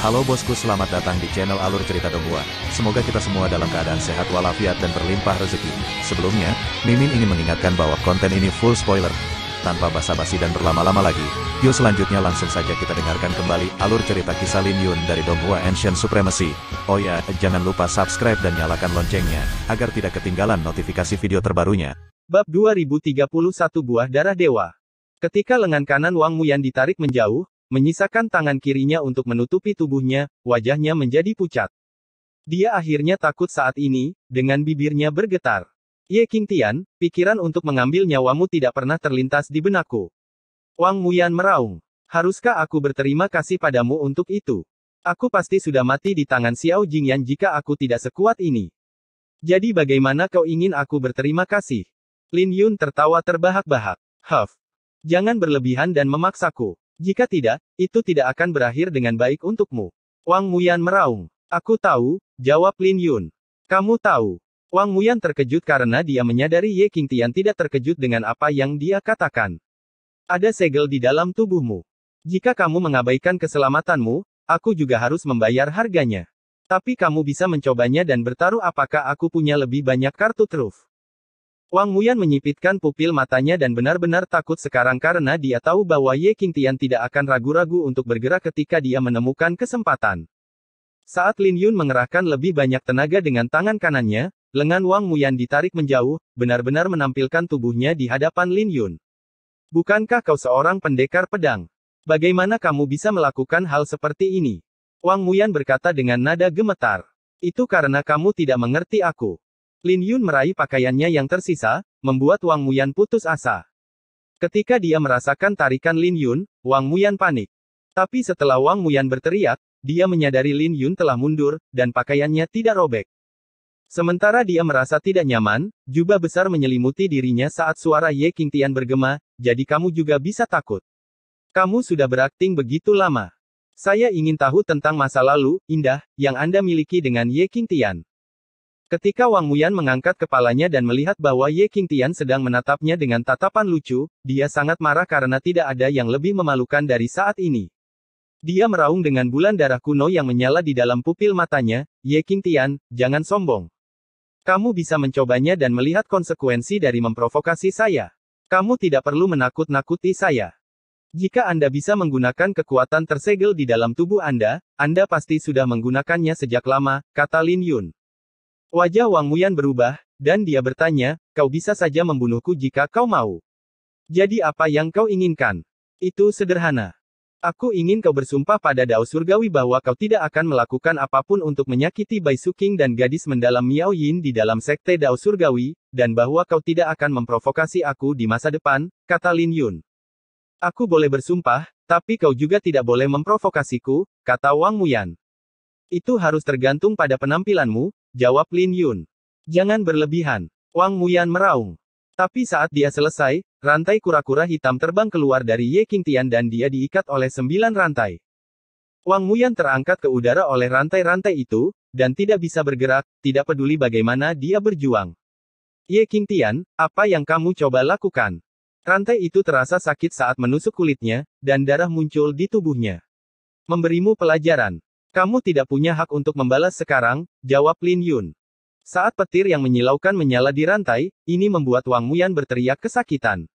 Halo bosku selamat datang di channel Alur Cerita Dongua. Semoga kita semua dalam keadaan sehat walafiat dan berlimpah rezeki. Sebelumnya, Mimin ingin mengingatkan bahwa konten ini full spoiler. Tanpa basa-basi dan berlama-lama lagi, yuk selanjutnya langsung saja kita dengarkan kembali alur cerita kisah Lin Yun dari Donghua Ancient Supremacy. Oh ya, jangan lupa subscribe dan nyalakan loncengnya, agar tidak ketinggalan notifikasi video terbarunya. Bab 2031 Buah Darah Dewa Ketika lengan kanan Wang Muyan ditarik menjauh, menyisakan tangan kirinya untuk menutupi tubuhnya, wajahnya menjadi pucat. Dia akhirnya takut saat ini, dengan bibirnya bergetar. Ye King Tian, pikiran untuk mengambil nyawamu tidak pernah terlintas di benakku. Wang Muyan meraung. Haruskah aku berterima kasih padamu untuk itu? Aku pasti sudah mati di tangan Xiao Jingyan jika aku tidak sekuat ini. Jadi bagaimana kau ingin aku berterima kasih? Lin Yun tertawa terbahak-bahak. Huff. Jangan berlebihan dan memaksaku. Jika tidak, itu tidak akan berakhir dengan baik untukmu. Wang Muyan meraung. Aku tahu, jawab Lin Yun. Kamu tahu. Wang Muyan terkejut karena dia menyadari Ye Qingtian tidak terkejut dengan apa yang dia katakan. Ada segel di dalam tubuhmu. Jika kamu mengabaikan keselamatanmu, aku juga harus membayar harganya. Tapi kamu bisa mencobanya dan bertaruh apakah aku punya lebih banyak kartu truf. Wang Muyan menyipitkan pupil matanya dan benar-benar takut sekarang karena dia tahu bahwa Ye King Tian tidak akan ragu-ragu untuk bergerak ketika dia menemukan kesempatan. Saat Lin Yun mengerahkan lebih banyak tenaga dengan tangan kanannya, lengan Wang Muyan ditarik menjauh, benar-benar menampilkan tubuhnya di hadapan Lin Yun. Bukankah kau seorang pendekar pedang? Bagaimana kamu bisa melakukan hal seperti ini? Wang Muyan berkata dengan nada gemetar. Itu karena kamu tidak mengerti aku. Lin Yun meraih pakaiannya yang tersisa, membuat Wang Muyan putus asa. Ketika dia merasakan tarikan Lin Yun, Wang Muyan panik. Tapi setelah Wang Muyan berteriak, dia menyadari Lin Yun telah mundur, dan pakaiannya tidak robek. Sementara dia merasa tidak nyaman, jubah besar menyelimuti dirinya saat suara Ye Qingtian bergema, jadi kamu juga bisa takut. Kamu sudah berakting begitu lama. Saya ingin tahu tentang masa lalu, indah, yang Anda miliki dengan Ye Qingtian. Ketika Wang Muyan mengangkat kepalanya dan melihat bahwa Ye Qingtian sedang menatapnya dengan tatapan lucu, dia sangat marah karena tidak ada yang lebih memalukan dari saat ini. Dia meraung dengan bulan darah kuno yang menyala di dalam pupil matanya, Ye Qingtian, jangan sombong. Kamu bisa mencobanya dan melihat konsekuensi dari memprovokasi saya. Kamu tidak perlu menakut-nakuti saya. Jika Anda bisa menggunakan kekuatan tersegel di dalam tubuh Anda, Anda pasti sudah menggunakannya sejak lama, kata Lin Yun. Wajah Wang Muyan berubah, dan dia bertanya, kau bisa saja membunuhku jika kau mau. Jadi apa yang kau inginkan? Itu sederhana. Aku ingin kau bersumpah pada Dao Surgawi bahwa kau tidak akan melakukan apapun untuk menyakiti Bai Suking dan gadis mendalam Miao Yin di dalam sekte Dao Surgawi, dan bahwa kau tidak akan memprovokasi aku di masa depan, kata Lin Yun. Aku boleh bersumpah, tapi kau juga tidak boleh memprovokasiku, kata Wang Muyan. Itu harus tergantung pada penampilanmu, Jawab Lin Yun. Jangan berlebihan. Wang Muyan meraung. Tapi saat dia selesai, rantai kura-kura hitam terbang keluar dari Ye King Tian dan dia diikat oleh sembilan rantai. Wang Muyan terangkat ke udara oleh rantai-rantai itu, dan tidak bisa bergerak, tidak peduli bagaimana dia berjuang. Ye King Tian, apa yang kamu coba lakukan? Rantai itu terasa sakit saat menusuk kulitnya, dan darah muncul di tubuhnya. Memberimu pelajaran. Kamu tidak punya hak untuk membalas sekarang, jawab Lin Yun. Saat petir yang menyilaukan menyala di rantai, ini membuat Wang Muyan berteriak kesakitan.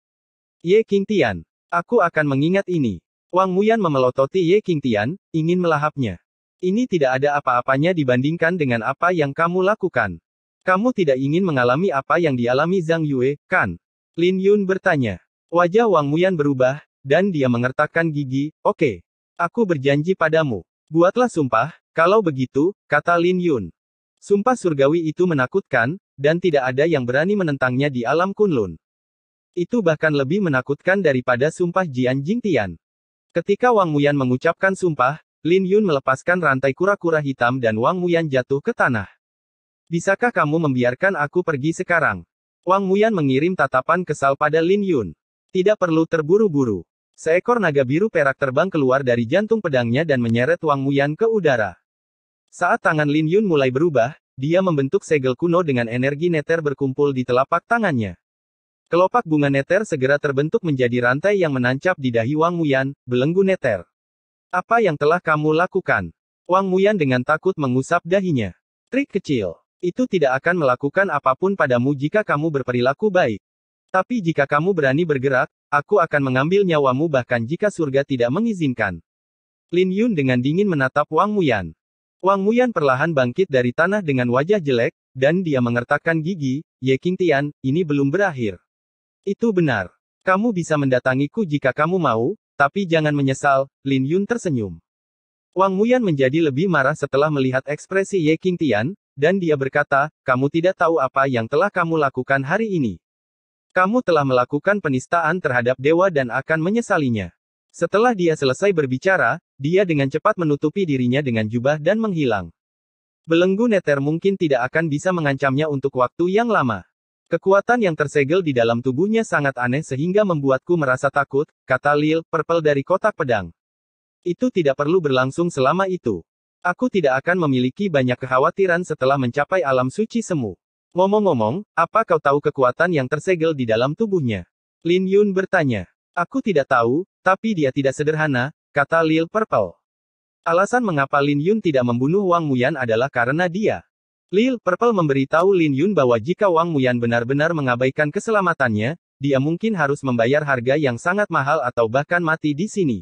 Ye King Tian. Aku akan mengingat ini. Wang Muyan memelototi Ye King Tian, ingin melahapnya. Ini tidak ada apa-apanya dibandingkan dengan apa yang kamu lakukan. Kamu tidak ingin mengalami apa yang dialami Zhang Yue, kan? Lin Yun bertanya. Wajah Wang Muyan berubah, dan dia mengertakkan gigi, oke. Okay. Aku berjanji padamu. Buatlah sumpah, kalau begitu, kata Lin Yun. Sumpah surgawi itu menakutkan, dan tidak ada yang berani menentangnya di alam Kunlun. Itu bahkan lebih menakutkan daripada sumpah Jian Jingtian. Ketika Wang Muyan mengucapkan sumpah, Lin Yun melepaskan rantai kura-kura hitam dan Wang Muyan jatuh ke tanah. Bisakah kamu membiarkan aku pergi sekarang? Wang Muyan mengirim tatapan kesal pada Lin Yun. Tidak perlu terburu-buru. Seekor naga biru perak terbang keluar dari jantung pedangnya dan menyeret Wang Muyan ke udara. Saat tangan Lin Yun mulai berubah, dia membentuk segel kuno dengan energi neter berkumpul di telapak tangannya. Kelopak bunga neter segera terbentuk menjadi rantai yang menancap di dahi Wang Muyan, belenggu neter. Apa yang telah kamu lakukan? Wang Muyan dengan takut mengusap dahinya. Trik kecil. Itu tidak akan melakukan apapun padamu jika kamu berperilaku baik. Tapi jika kamu berani bergerak, aku akan mengambil nyawamu bahkan jika surga tidak mengizinkan. Lin Yun dengan dingin menatap Wang Muyan. Wang Muyan perlahan bangkit dari tanah dengan wajah jelek, dan dia mengertakkan gigi, Ye King Tian, ini belum berakhir. Itu benar. Kamu bisa mendatangiku jika kamu mau, tapi jangan menyesal, Lin Yun tersenyum. Wang Muyan menjadi lebih marah setelah melihat ekspresi Ye King Tian, dan dia berkata, kamu tidak tahu apa yang telah kamu lakukan hari ini. Kamu telah melakukan penistaan terhadap dewa dan akan menyesalinya. Setelah dia selesai berbicara, dia dengan cepat menutupi dirinya dengan jubah dan menghilang. Belenggu neter mungkin tidak akan bisa mengancamnya untuk waktu yang lama. Kekuatan yang tersegel di dalam tubuhnya sangat aneh sehingga membuatku merasa takut, kata Lil, purple dari kotak pedang. Itu tidak perlu berlangsung selama itu. Aku tidak akan memiliki banyak kekhawatiran setelah mencapai alam suci semu. Ngomong-ngomong, apa kau tahu kekuatan yang tersegel di dalam tubuhnya? Lin Yun bertanya. Aku tidak tahu, tapi dia tidak sederhana, kata Lil Purple. Alasan mengapa Lin Yun tidak membunuh Wang Muyan adalah karena dia. Lil Purple memberitahu Lin Yun bahwa jika Wang Muyan benar-benar mengabaikan keselamatannya, dia mungkin harus membayar harga yang sangat mahal atau bahkan mati di sini.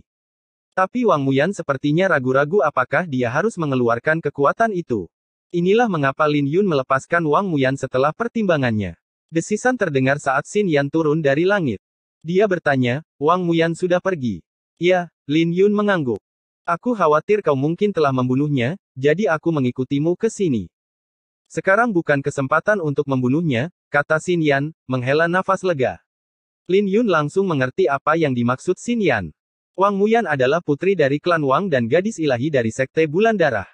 Tapi Wang Muyan sepertinya ragu-ragu apakah dia harus mengeluarkan kekuatan itu. Inilah mengapa Lin Yun melepaskan Wang Muyan setelah pertimbangannya. Desisan terdengar saat Xin Yan turun dari langit. Dia bertanya, Wang Muyan sudah pergi. Ya, Lin Yun mengangguk. Aku khawatir kau mungkin telah membunuhnya, jadi aku mengikutimu ke sini. Sekarang bukan kesempatan untuk membunuhnya, kata Xin Yan, menghela nafas lega. Lin Yun langsung mengerti apa yang dimaksud Xin Yan. Wang Muyan adalah putri dari klan Wang dan gadis ilahi dari sekte Bulan Darah.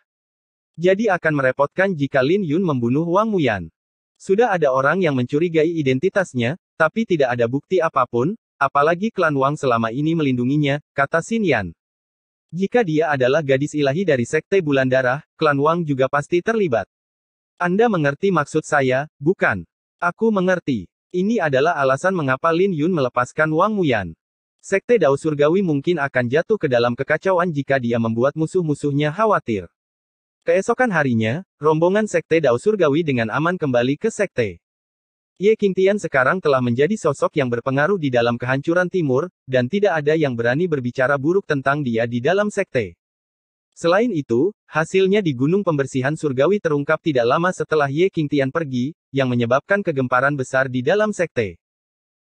Jadi akan merepotkan jika Lin Yun membunuh Wang Muyan. Sudah ada orang yang mencurigai identitasnya, tapi tidak ada bukti apapun, apalagi klan Wang selama ini melindunginya, kata Xin Yan. Jika dia adalah gadis ilahi dari Sekte Bulan Darah, klan Wang juga pasti terlibat. Anda mengerti maksud saya, bukan? Aku mengerti. Ini adalah alasan mengapa Lin Yun melepaskan Wang Muyan. Sekte Dao Surgawi mungkin akan jatuh ke dalam kekacauan jika dia membuat musuh-musuhnya khawatir. Keesokan harinya, rombongan Sekte Dao Surgawi dengan aman kembali ke Sekte. Ye Qingtian sekarang telah menjadi sosok yang berpengaruh di dalam kehancuran timur, dan tidak ada yang berani berbicara buruk tentang dia di dalam Sekte. Selain itu, hasilnya di Gunung Pembersihan Surgawi terungkap tidak lama setelah Ye Qingtian pergi, yang menyebabkan kegemparan besar di dalam Sekte.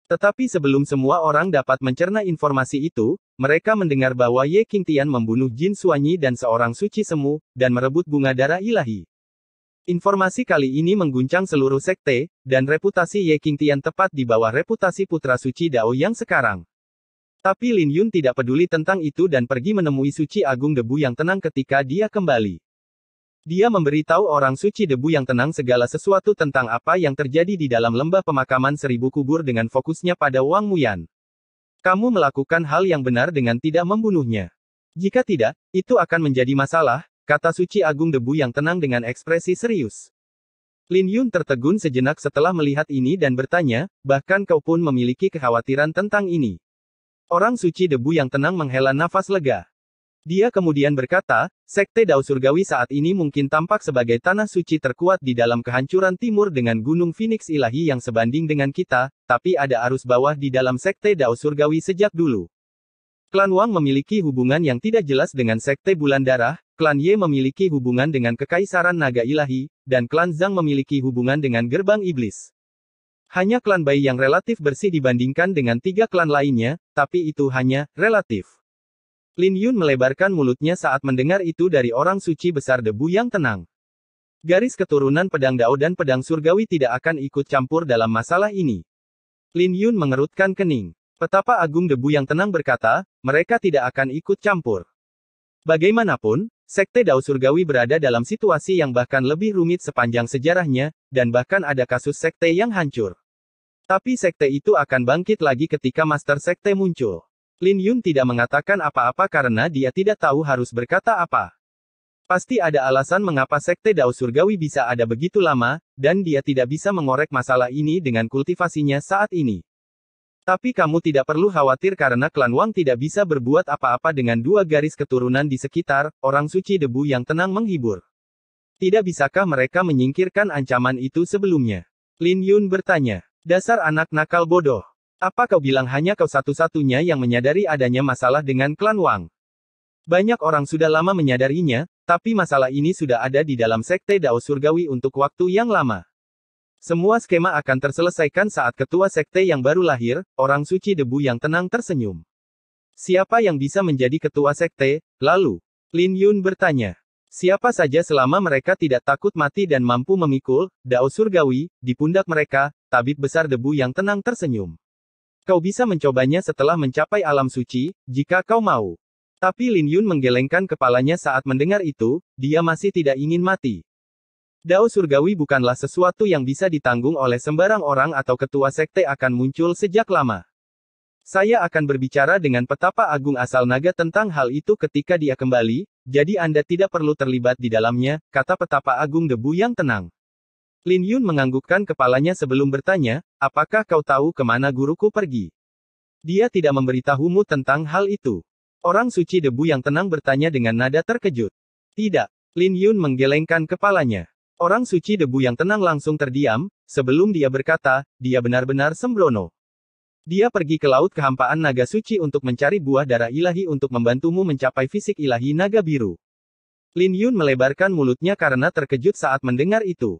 Tetapi sebelum semua orang dapat mencerna informasi itu, mereka mendengar bahwa Ye Qingtian membunuh Jin Suanyi dan seorang suci semu, dan merebut bunga darah ilahi. Informasi kali ini mengguncang seluruh sekte, dan reputasi Ye Qingtian tepat di bawah reputasi putra suci Dao yang sekarang. Tapi Lin Yun tidak peduli tentang itu dan pergi menemui suci agung debu yang tenang ketika dia kembali. Dia memberitahu orang suci debu yang tenang segala sesuatu tentang apa yang terjadi di dalam lembah pemakaman seribu kubur dengan fokusnya pada Wang Muyan. Kamu melakukan hal yang benar dengan tidak membunuhnya. Jika tidak, itu akan menjadi masalah, kata suci agung debu yang tenang dengan ekspresi serius. Lin Yun tertegun sejenak setelah melihat ini dan bertanya, bahkan kau pun memiliki kekhawatiran tentang ini. Orang suci debu yang tenang menghela nafas lega. Dia kemudian berkata, Sekte Dao Surgawi saat ini mungkin tampak sebagai tanah suci terkuat di dalam kehancuran timur dengan Gunung Phoenix Ilahi yang sebanding dengan kita, tapi ada arus bawah di dalam Sekte Dao Surgawi sejak dulu. Klan Wang memiliki hubungan yang tidak jelas dengan Sekte Bulan Darah, Klan Ye memiliki hubungan dengan Kekaisaran Naga Ilahi, dan Klan Zhang memiliki hubungan dengan Gerbang Iblis. Hanya klan Bai yang relatif bersih dibandingkan dengan tiga klan lainnya, tapi itu hanya relatif. Lin Yun melebarkan mulutnya saat mendengar itu dari orang suci besar debu yang tenang. Garis keturunan pedang Dao dan pedang surgawi tidak akan ikut campur dalam masalah ini. Lin Yun mengerutkan kening. Petapa Agung Debu yang tenang berkata, mereka tidak akan ikut campur. Bagaimanapun, Sekte Dao Surgawi berada dalam situasi yang bahkan lebih rumit sepanjang sejarahnya, dan bahkan ada kasus sekte yang hancur. Tapi sekte itu akan bangkit lagi ketika Master Sekte muncul. Lin Yun tidak mengatakan apa-apa karena dia tidak tahu harus berkata apa. Pasti ada alasan mengapa Sekte Dao Surgawi bisa ada begitu lama, dan dia tidak bisa mengorek masalah ini dengan kultivasinya saat ini. Tapi kamu tidak perlu khawatir karena klan Wang tidak bisa berbuat apa-apa dengan dua garis keturunan di sekitar, orang suci debu yang tenang menghibur. Tidak bisakah mereka menyingkirkan ancaman itu sebelumnya? Lin Yun bertanya. Dasar anak nakal bodoh. Apa kau bilang hanya kau satu-satunya yang menyadari adanya masalah dengan klan Wang? Banyak orang sudah lama menyadarinya, tapi masalah ini sudah ada di dalam sekte Dao Surgawi untuk waktu yang lama. Semua skema akan terselesaikan saat ketua sekte yang baru lahir, orang suci debu yang tenang tersenyum. Siapa yang bisa menjadi ketua sekte? Lalu, Lin Yun bertanya. Siapa saja selama mereka tidak takut mati dan mampu memikul, Dao Surgawi, di pundak mereka, tabib besar debu yang tenang tersenyum. Kau bisa mencobanya setelah mencapai alam suci, jika kau mau. Tapi Lin Yun menggelengkan kepalanya saat mendengar itu, dia masih tidak ingin mati. Dao surgawi bukanlah sesuatu yang bisa ditanggung oleh sembarang orang atau ketua sekte akan muncul sejak lama. Saya akan berbicara dengan petapa agung asal naga tentang hal itu ketika dia kembali, jadi Anda tidak perlu terlibat di dalamnya, kata petapa agung debu yang tenang. Lin Yun menganggukkan kepalanya sebelum bertanya, apakah kau tahu kemana guruku pergi? Dia tidak memberitahumu tentang hal itu. Orang suci debu yang tenang bertanya dengan nada terkejut. Tidak. Lin Yun menggelengkan kepalanya. Orang suci debu yang tenang langsung terdiam, sebelum dia berkata, dia benar-benar sembrono. Dia pergi ke laut kehampaan naga suci untuk mencari buah darah ilahi untuk membantumu mencapai fisik ilahi naga biru. Lin Yun melebarkan mulutnya karena terkejut saat mendengar itu.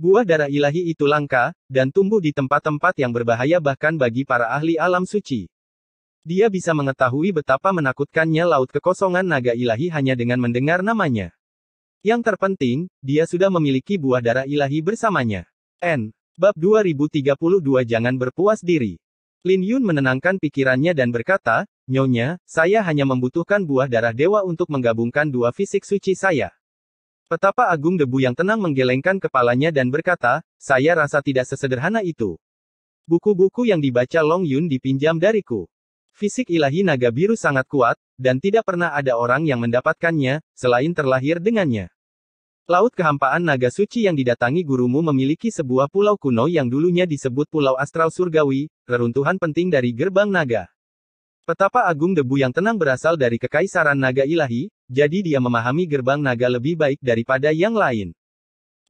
Buah darah ilahi itu langka, dan tumbuh di tempat-tempat yang berbahaya bahkan bagi para ahli alam suci. Dia bisa mengetahui betapa menakutkannya laut kekosongan naga ilahi hanya dengan mendengar namanya. Yang terpenting, dia sudah memiliki buah darah ilahi bersamanya. N. Bab 2032 Jangan berpuas diri. Lin Yun menenangkan pikirannya dan berkata, Nyonya, saya hanya membutuhkan buah darah dewa untuk menggabungkan dua fisik suci saya. Petapa Agung Debu yang tenang menggelengkan kepalanya dan berkata, saya rasa tidak sesederhana itu. Buku-buku yang dibaca Long Yun dipinjam dariku. Fisik ilahi naga biru sangat kuat, dan tidak pernah ada orang yang mendapatkannya, selain terlahir dengannya. Laut kehampaan naga suci yang didatangi gurumu memiliki sebuah pulau kuno yang dulunya disebut Pulau Astral Surgawi, reruntuhan penting dari gerbang naga. Petapa agung debu yang tenang berasal dari kekaisaran naga ilahi, jadi dia memahami gerbang naga lebih baik daripada yang lain.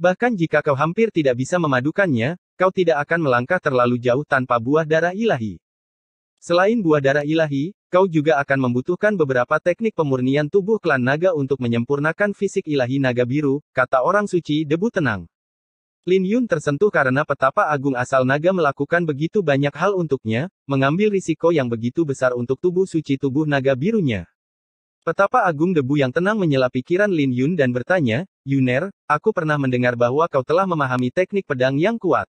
Bahkan jika kau hampir tidak bisa memadukannya, kau tidak akan melangkah terlalu jauh tanpa buah darah ilahi. Selain buah darah ilahi, kau juga akan membutuhkan beberapa teknik pemurnian tubuh klan naga untuk menyempurnakan fisik ilahi naga biru, kata orang suci debu tenang. Lin Yun tersentuh karena petapa agung asal naga melakukan begitu banyak hal untuknya, mengambil risiko yang begitu besar untuk tubuh suci tubuh naga birunya. Petapa Agung Debu yang tenang menyela pikiran Lin Yun dan bertanya, Yuner, aku pernah mendengar bahwa kau telah memahami teknik pedang yang kuat.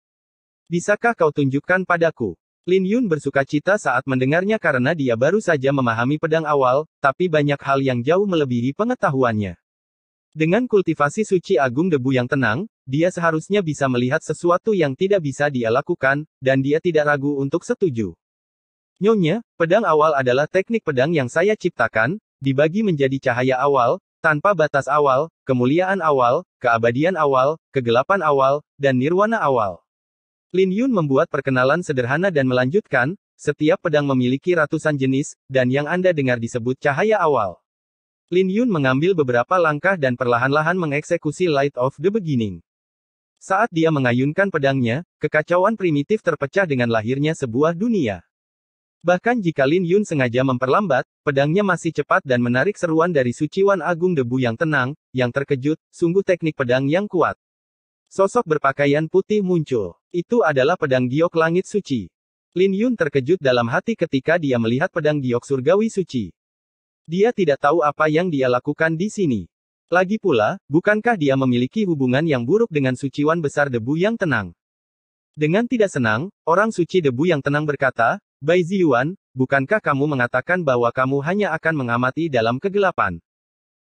Bisakah kau tunjukkan padaku? Lin Yun bersuka cita saat mendengarnya karena dia baru saja memahami pedang awal, tapi banyak hal yang jauh melebihi pengetahuannya. Dengan kultivasi suci Agung Debu yang tenang, dia seharusnya bisa melihat sesuatu yang tidak bisa dia lakukan, dan dia tidak ragu untuk setuju. Nyonya, pedang awal adalah teknik pedang yang saya ciptakan, Dibagi menjadi cahaya awal, tanpa batas awal, kemuliaan awal, keabadian awal, kegelapan awal, dan nirwana awal. Lin Yun membuat perkenalan sederhana dan melanjutkan, setiap pedang memiliki ratusan jenis, dan yang Anda dengar disebut cahaya awal. Lin Yun mengambil beberapa langkah dan perlahan-lahan mengeksekusi Light of the Beginning. Saat dia mengayunkan pedangnya, kekacauan primitif terpecah dengan lahirnya sebuah dunia. Bahkan jika Lin Yun sengaja memperlambat, pedangnya masih cepat dan menarik seruan dari suciwan agung debu yang tenang, yang terkejut, sungguh teknik pedang yang kuat. Sosok berpakaian putih muncul. Itu adalah pedang giok langit suci. Lin Yun terkejut dalam hati ketika dia melihat pedang giok surgawi suci. Dia tidak tahu apa yang dia lakukan di sini. Lagi pula, bukankah dia memiliki hubungan yang buruk dengan suciwan besar debu yang tenang? Dengan tidak senang, orang suci debu yang tenang berkata, Bai Ziyuan, bukankah kamu mengatakan bahwa kamu hanya akan mengamati dalam kegelapan?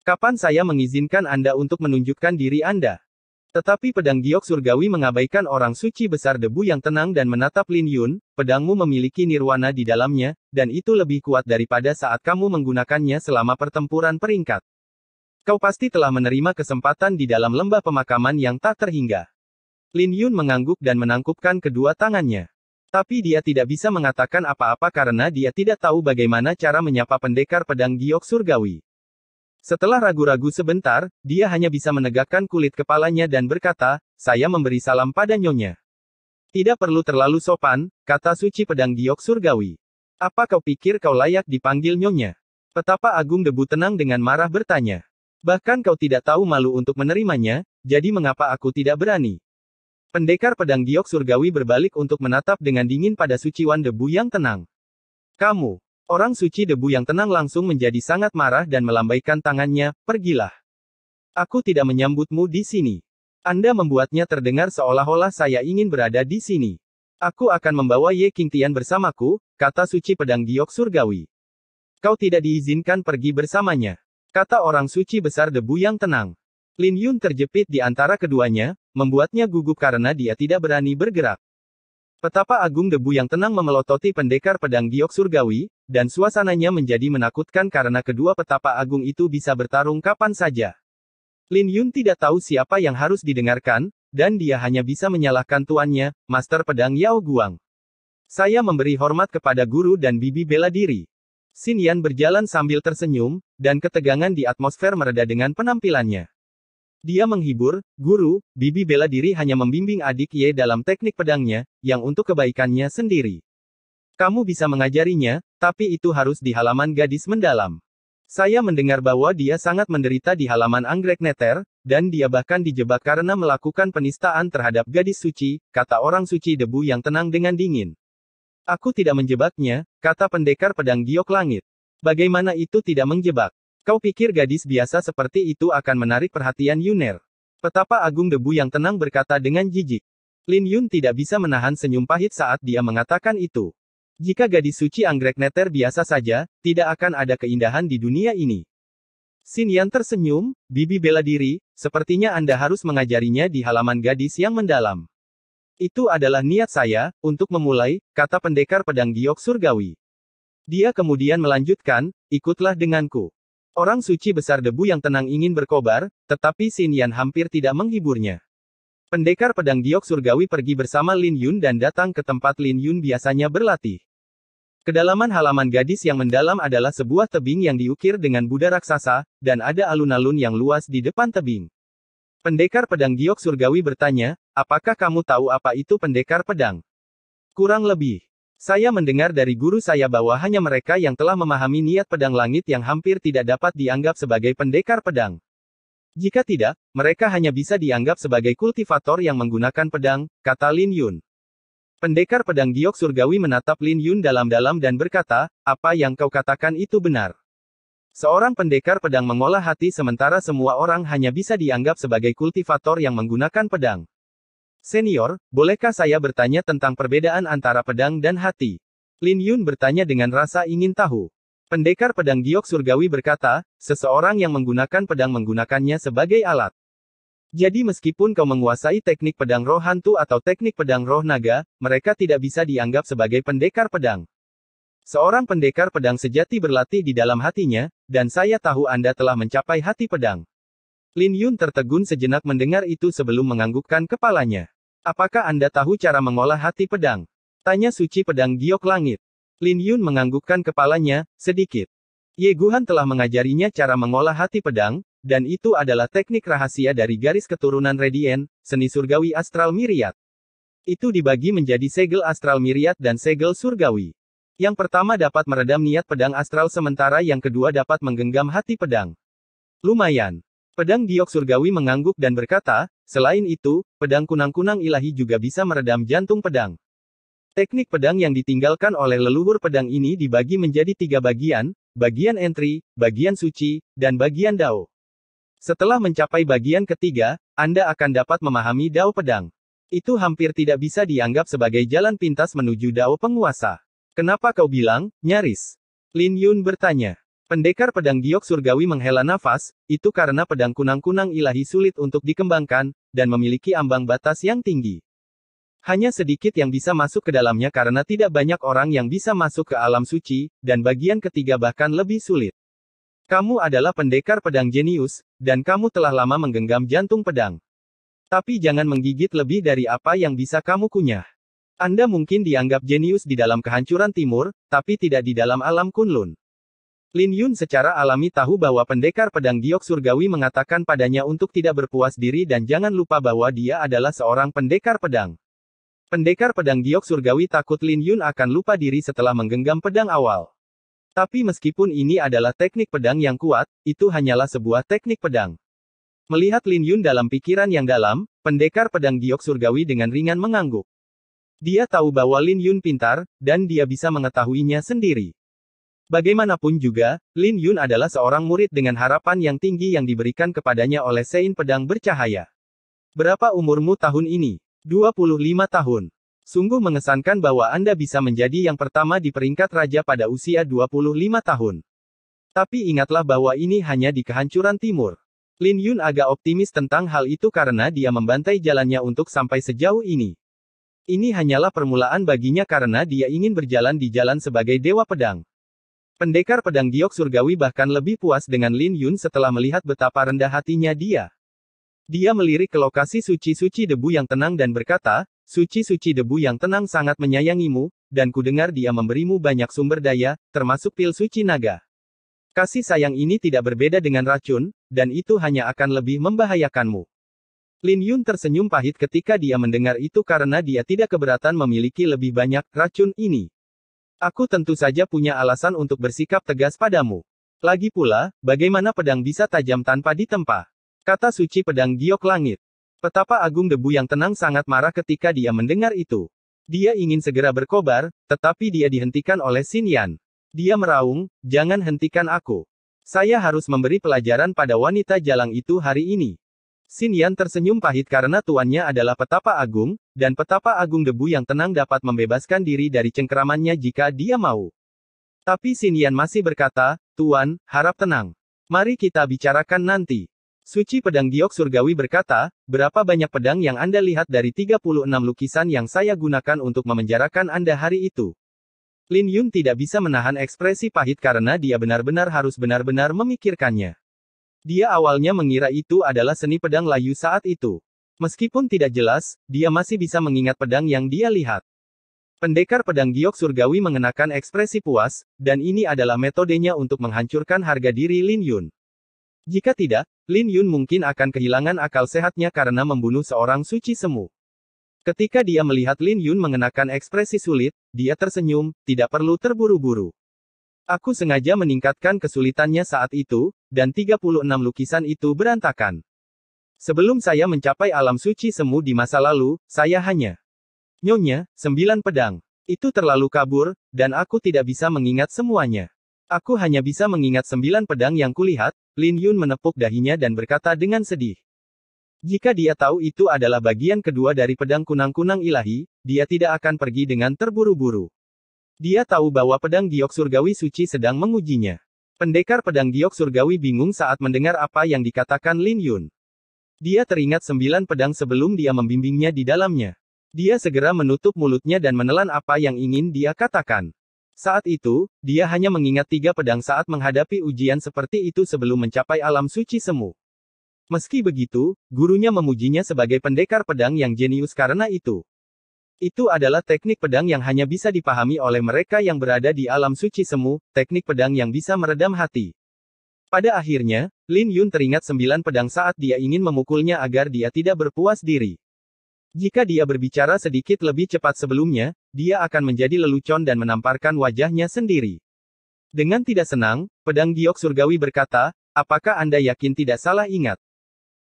Kapan saya mengizinkan Anda untuk menunjukkan diri Anda? Tetapi pedang giok surgawi mengabaikan orang suci besar debu yang tenang dan menatap Lin Yun, pedangmu memiliki nirwana di dalamnya, dan itu lebih kuat daripada saat kamu menggunakannya selama pertempuran peringkat. Kau pasti telah menerima kesempatan di dalam lembah pemakaman yang tak terhingga. Lin Yun mengangguk dan menangkupkan kedua tangannya. Tapi dia tidak bisa mengatakan apa-apa karena dia tidak tahu bagaimana cara menyapa pendekar pedang giok surgawi. Setelah ragu-ragu sebentar, dia hanya bisa menegakkan kulit kepalanya dan berkata, saya memberi salam pada nyonya. Tidak perlu terlalu sopan, kata suci pedang giok surgawi. Apa kau pikir kau layak dipanggil nyonya? Petapa Agung Debu tenang dengan marah bertanya. Bahkan kau tidak tahu malu untuk menerimanya, jadi mengapa aku tidak berani? Pendekar pedang giok surgawi berbalik untuk menatap dengan dingin pada suciwan debu yang tenang. Kamu, orang suci debu yang tenang langsung menjadi sangat marah dan melambaikan tangannya, pergilah. Aku tidak menyambutmu di sini. Anda membuatnya terdengar seolah-olah saya ingin berada di sini. Aku akan membawa Ye King Tian bersamaku, kata suci pedang giok surgawi. Kau tidak diizinkan pergi bersamanya. Kata orang suci besar debu yang tenang. Lin Yun terjepit di antara keduanya, membuatnya gugup karena dia tidak berani bergerak. Petapa Agung Debu yang tenang memelototi pendekar pedang giok surgawi, dan suasananya menjadi menakutkan karena kedua petapa agung itu bisa bertarung kapan saja. Lin Yun tidak tahu siapa yang harus didengarkan, dan dia hanya bisa menyalahkan tuannya, Master Pedang Yao Guang. Saya memberi hormat kepada guru dan bibi bela diri. Xin Yan berjalan sambil tersenyum, dan ketegangan di atmosfer mereda dengan penampilannya. Dia menghibur, guru, bibi bela diri hanya membimbing adik Ye dalam teknik pedangnya, yang untuk kebaikannya sendiri. Kamu bisa mengajarinya, tapi itu harus di halaman gadis mendalam. Saya mendengar bahwa dia sangat menderita di halaman anggrek neter, dan dia bahkan dijebak karena melakukan penistaan terhadap gadis suci, kata orang suci debu yang tenang dengan dingin. Aku tidak menjebaknya, kata pendekar pedang giok langit. Bagaimana itu tidak menjebak? Kau pikir gadis biasa seperti itu akan menarik perhatian Yuner? Petapa Agung Debu yang tenang berkata dengan jijik. Lin Yun tidak bisa menahan senyum pahit saat dia mengatakan itu. Jika gadis suci anggrek neter biasa saja, tidak akan ada keindahan di dunia ini. Sin Yan tersenyum, Bibi bela diri, sepertinya Anda harus mengajarinya di halaman gadis yang mendalam. Itu adalah niat saya, untuk memulai, kata pendekar pedang giok surgawi. Dia kemudian melanjutkan, ikutlah denganku. Orang suci besar debu yang tenang ingin berkobar, tetapi Xin Yan hampir tidak menghiburnya. Pendekar pedang giok surgawi pergi bersama Lin Yun dan datang ke tempat Lin Yun biasanya berlatih. Kedalaman halaman gadis yang mendalam adalah sebuah tebing yang diukir dengan Buddha raksasa, dan ada alun-alun yang luas di depan tebing. Pendekar pedang giok surgawi bertanya, apakah kamu tahu apa itu pendekar pedang? Kurang lebih. Saya mendengar dari guru saya bahwa hanya mereka yang telah memahami niat pedang langit yang hampir tidak dapat dianggap sebagai pendekar pedang. Jika tidak, mereka hanya bisa dianggap sebagai kultivator yang menggunakan pedang, kata Lin Yun. Pendekar pedang giok surgawi menatap Lin Yun dalam-dalam dan berkata, apa yang kau katakan itu benar. Seorang pendekar pedang mengolah hati sementara semua orang hanya bisa dianggap sebagai kultivator yang menggunakan pedang. Senior, bolehkah saya bertanya tentang perbedaan antara pedang dan hati? Lin Yun bertanya dengan rasa ingin tahu. Pendekar pedang giok surgawi berkata, seseorang yang menggunakan pedang menggunakannya sebagai alat. Jadi meskipun kau menguasai teknik pedang roh hantu atau teknik pedang roh naga, mereka tidak bisa dianggap sebagai pendekar pedang. Seorang pendekar pedang sejati berlatih di dalam hatinya, dan saya tahu Anda telah mencapai hati pedang. Lin Yun tertegun sejenak mendengar itu sebelum menganggukkan kepalanya. Apakah Anda tahu cara mengolah hati pedang? Tanya suci pedang giok langit. Lin Yun menganggukkan kepalanya, sedikit. Ye Guhan telah mengajarinya cara mengolah hati pedang, dan itu adalah teknik rahasia dari garis keturunan Redien, seni surgawi astral miriat. Itu dibagi menjadi segel astral miriat dan segel surgawi. Yang pertama dapat meredam niat pedang astral sementara yang kedua dapat menggenggam hati pedang. Lumayan. Pedang giok surgawi mengangguk dan berkata, selain itu, pedang kunang-kunang ilahi juga bisa meredam jantung pedang. Teknik pedang yang ditinggalkan oleh leluhur pedang ini dibagi menjadi tiga bagian, bagian entry, bagian suci, dan bagian dao. Setelah mencapai bagian ketiga, Anda akan dapat memahami dao pedang. Itu hampir tidak bisa dianggap sebagai jalan pintas menuju dao penguasa. Kenapa kau bilang, nyaris? Lin Yun bertanya. Pendekar pedang giok surgawi menghela nafas, itu karena pedang kunang-kunang ilahi sulit untuk dikembangkan, dan memiliki ambang batas yang tinggi. Hanya sedikit yang bisa masuk ke dalamnya karena tidak banyak orang yang bisa masuk ke alam suci, dan bagian ketiga bahkan lebih sulit. Kamu adalah pendekar pedang jenius, dan kamu telah lama menggenggam jantung pedang. Tapi jangan menggigit lebih dari apa yang bisa kamu kunyah. Anda mungkin dianggap jenius di dalam kehancuran timur, tapi tidak di dalam alam kunlun. Lin Yun secara alami tahu bahwa pendekar pedang giok surgawi mengatakan padanya untuk tidak berpuas diri dan jangan lupa bahwa dia adalah seorang pendekar pedang. Pendekar pedang giok surgawi takut Lin Yun akan lupa diri setelah menggenggam pedang awal. Tapi meskipun ini adalah teknik pedang yang kuat, itu hanyalah sebuah teknik pedang. Melihat Lin Yun dalam pikiran yang dalam, pendekar pedang giok surgawi dengan ringan mengangguk. Dia tahu bahwa Lin Yun pintar, dan dia bisa mengetahuinya sendiri. Bagaimanapun juga, Lin Yun adalah seorang murid dengan harapan yang tinggi yang diberikan kepadanya oleh Sein Pedang Bercahaya. Berapa umurmu tahun ini? 25 tahun. Sungguh mengesankan bahwa Anda bisa menjadi yang pertama di peringkat raja pada usia 25 tahun. Tapi ingatlah bahwa ini hanya di kehancuran timur. Lin Yun agak optimis tentang hal itu karena dia membantai jalannya untuk sampai sejauh ini. Ini hanyalah permulaan baginya karena dia ingin berjalan di jalan sebagai dewa pedang. Pendekar pedang giok surgawi bahkan lebih puas dengan Lin Yun setelah melihat betapa rendah hatinya dia. Dia melirik ke lokasi suci-suci debu yang tenang dan berkata, Suci-suci debu yang tenang sangat menyayangimu, dan kudengar dia memberimu banyak sumber daya, termasuk pil suci naga. Kasih sayang ini tidak berbeda dengan racun, dan itu hanya akan lebih membahayakanmu. Lin Yun tersenyum pahit ketika dia mendengar itu karena dia tidak keberatan memiliki lebih banyak racun ini. Aku tentu saja punya alasan untuk bersikap tegas padamu. Lagi pula, bagaimana pedang bisa tajam tanpa ditempa? Kata suci pedang giok langit. Petapa Agung Debu yang tenang sangat marah ketika dia mendengar itu. Dia ingin segera berkobar, tetapi dia dihentikan oleh Xin Yan. Dia meraung, jangan hentikan aku. Saya harus memberi pelajaran pada wanita jalang itu hari ini. Xin Yan tersenyum pahit karena tuannya adalah petapa agung, dan petapa agung debu yang tenang dapat membebaskan diri dari cengkeramannya jika dia mau. Tapi Sinian masih berkata, Tuan, harap tenang. Mari kita bicarakan nanti. Suci Pedang Giok Surgawi berkata, berapa banyak pedang yang Anda lihat dari 36 lukisan yang saya gunakan untuk memenjarakan Anda hari itu? Lin Yun tidak bisa menahan ekspresi pahit karena dia benar-benar harus benar-benar memikirkannya. Dia awalnya mengira itu adalah seni pedang layu saat itu. Meskipun tidak jelas, dia masih bisa mengingat pedang yang dia lihat. Pendekar pedang giok surgawi mengenakan ekspresi puas, dan ini adalah metodenya untuk menghancurkan harga diri Lin Yun. Jika tidak, Lin Yun mungkin akan kehilangan akal sehatnya karena membunuh seorang suci semu. Ketika dia melihat Lin Yun mengenakan ekspresi sulit, dia tersenyum, tidak perlu terburu-buru. Aku sengaja meningkatkan kesulitannya saat itu, dan 36 lukisan itu berantakan. Sebelum saya mencapai alam suci semu di masa lalu, saya hanya nyonya, sembilan pedang. Itu terlalu kabur, dan aku tidak bisa mengingat semuanya. Aku hanya bisa mengingat sembilan pedang yang kulihat, Lin Yun menepuk dahinya dan berkata dengan sedih. Jika dia tahu itu adalah bagian kedua dari pedang kunang-kunang ilahi, dia tidak akan pergi dengan terburu-buru. Dia tahu bahwa pedang giok surgawi suci sedang mengujinya. Pendekar pedang giok surgawi bingung saat mendengar apa yang dikatakan Lin Yun. Dia teringat sembilan pedang sebelum dia membimbingnya di dalamnya. Dia segera menutup mulutnya dan menelan apa yang ingin dia katakan. Saat itu, dia hanya mengingat tiga pedang saat menghadapi ujian seperti itu sebelum mencapai alam suci semu. Meski begitu, gurunya memujinya sebagai pendekar pedang yang jenius karena itu. Itu adalah teknik pedang yang hanya bisa dipahami oleh mereka yang berada di alam suci semu, teknik pedang yang bisa meredam hati. Pada akhirnya, Lin Yun teringat sembilan pedang saat dia ingin memukulnya agar dia tidak berpuas diri. Jika dia berbicara sedikit lebih cepat sebelumnya, dia akan menjadi lelucon dan menamparkan wajahnya sendiri. Dengan tidak senang, pedang giok surgawi berkata, apakah Anda yakin tidak salah ingat?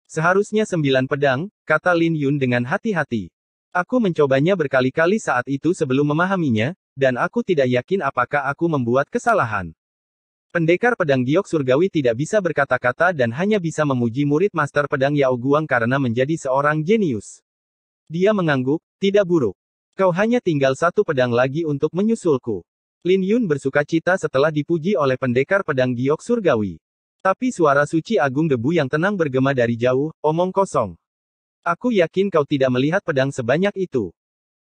Seharusnya sembilan pedang, kata Lin Yun dengan hati-hati. Aku mencobanya berkali-kali saat itu sebelum memahaminya, dan aku tidak yakin apakah aku membuat kesalahan. Pendekar pedang Giok Surgawi tidak bisa berkata-kata dan hanya bisa memuji murid master pedang Yao Guang karena menjadi seorang jenius. Dia mengangguk, tidak buruk. Kau hanya tinggal satu pedang lagi untuk menyusulku. Lin Yun bersuka cita setelah dipuji oleh pendekar pedang Giok Surgawi. Tapi suara suci agung debu yang tenang bergema dari jauh, omong kosong. Aku yakin kau tidak melihat pedang sebanyak itu.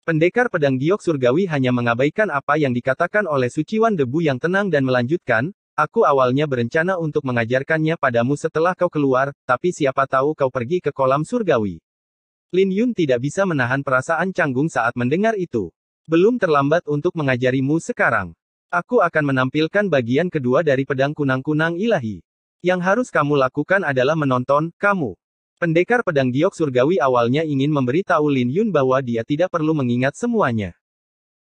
Pendekar pedang giok surgawi hanya mengabaikan apa yang dikatakan oleh suciwan debu yang tenang dan melanjutkan, Aku awalnya berencana untuk mengajarkannya padamu setelah kau keluar, tapi siapa tahu kau pergi ke kolam surgawi. Lin Yun tidak bisa menahan perasaan canggung saat mendengar itu. Belum terlambat untuk mengajarimu sekarang. Aku akan menampilkan bagian kedua dari pedang kunang-kunang ilahi. Yang harus kamu lakukan adalah menonton, kamu. Pendekar pedang giok surgawi awalnya ingin memberitahu Lin Yun bahwa dia tidak perlu mengingat semuanya.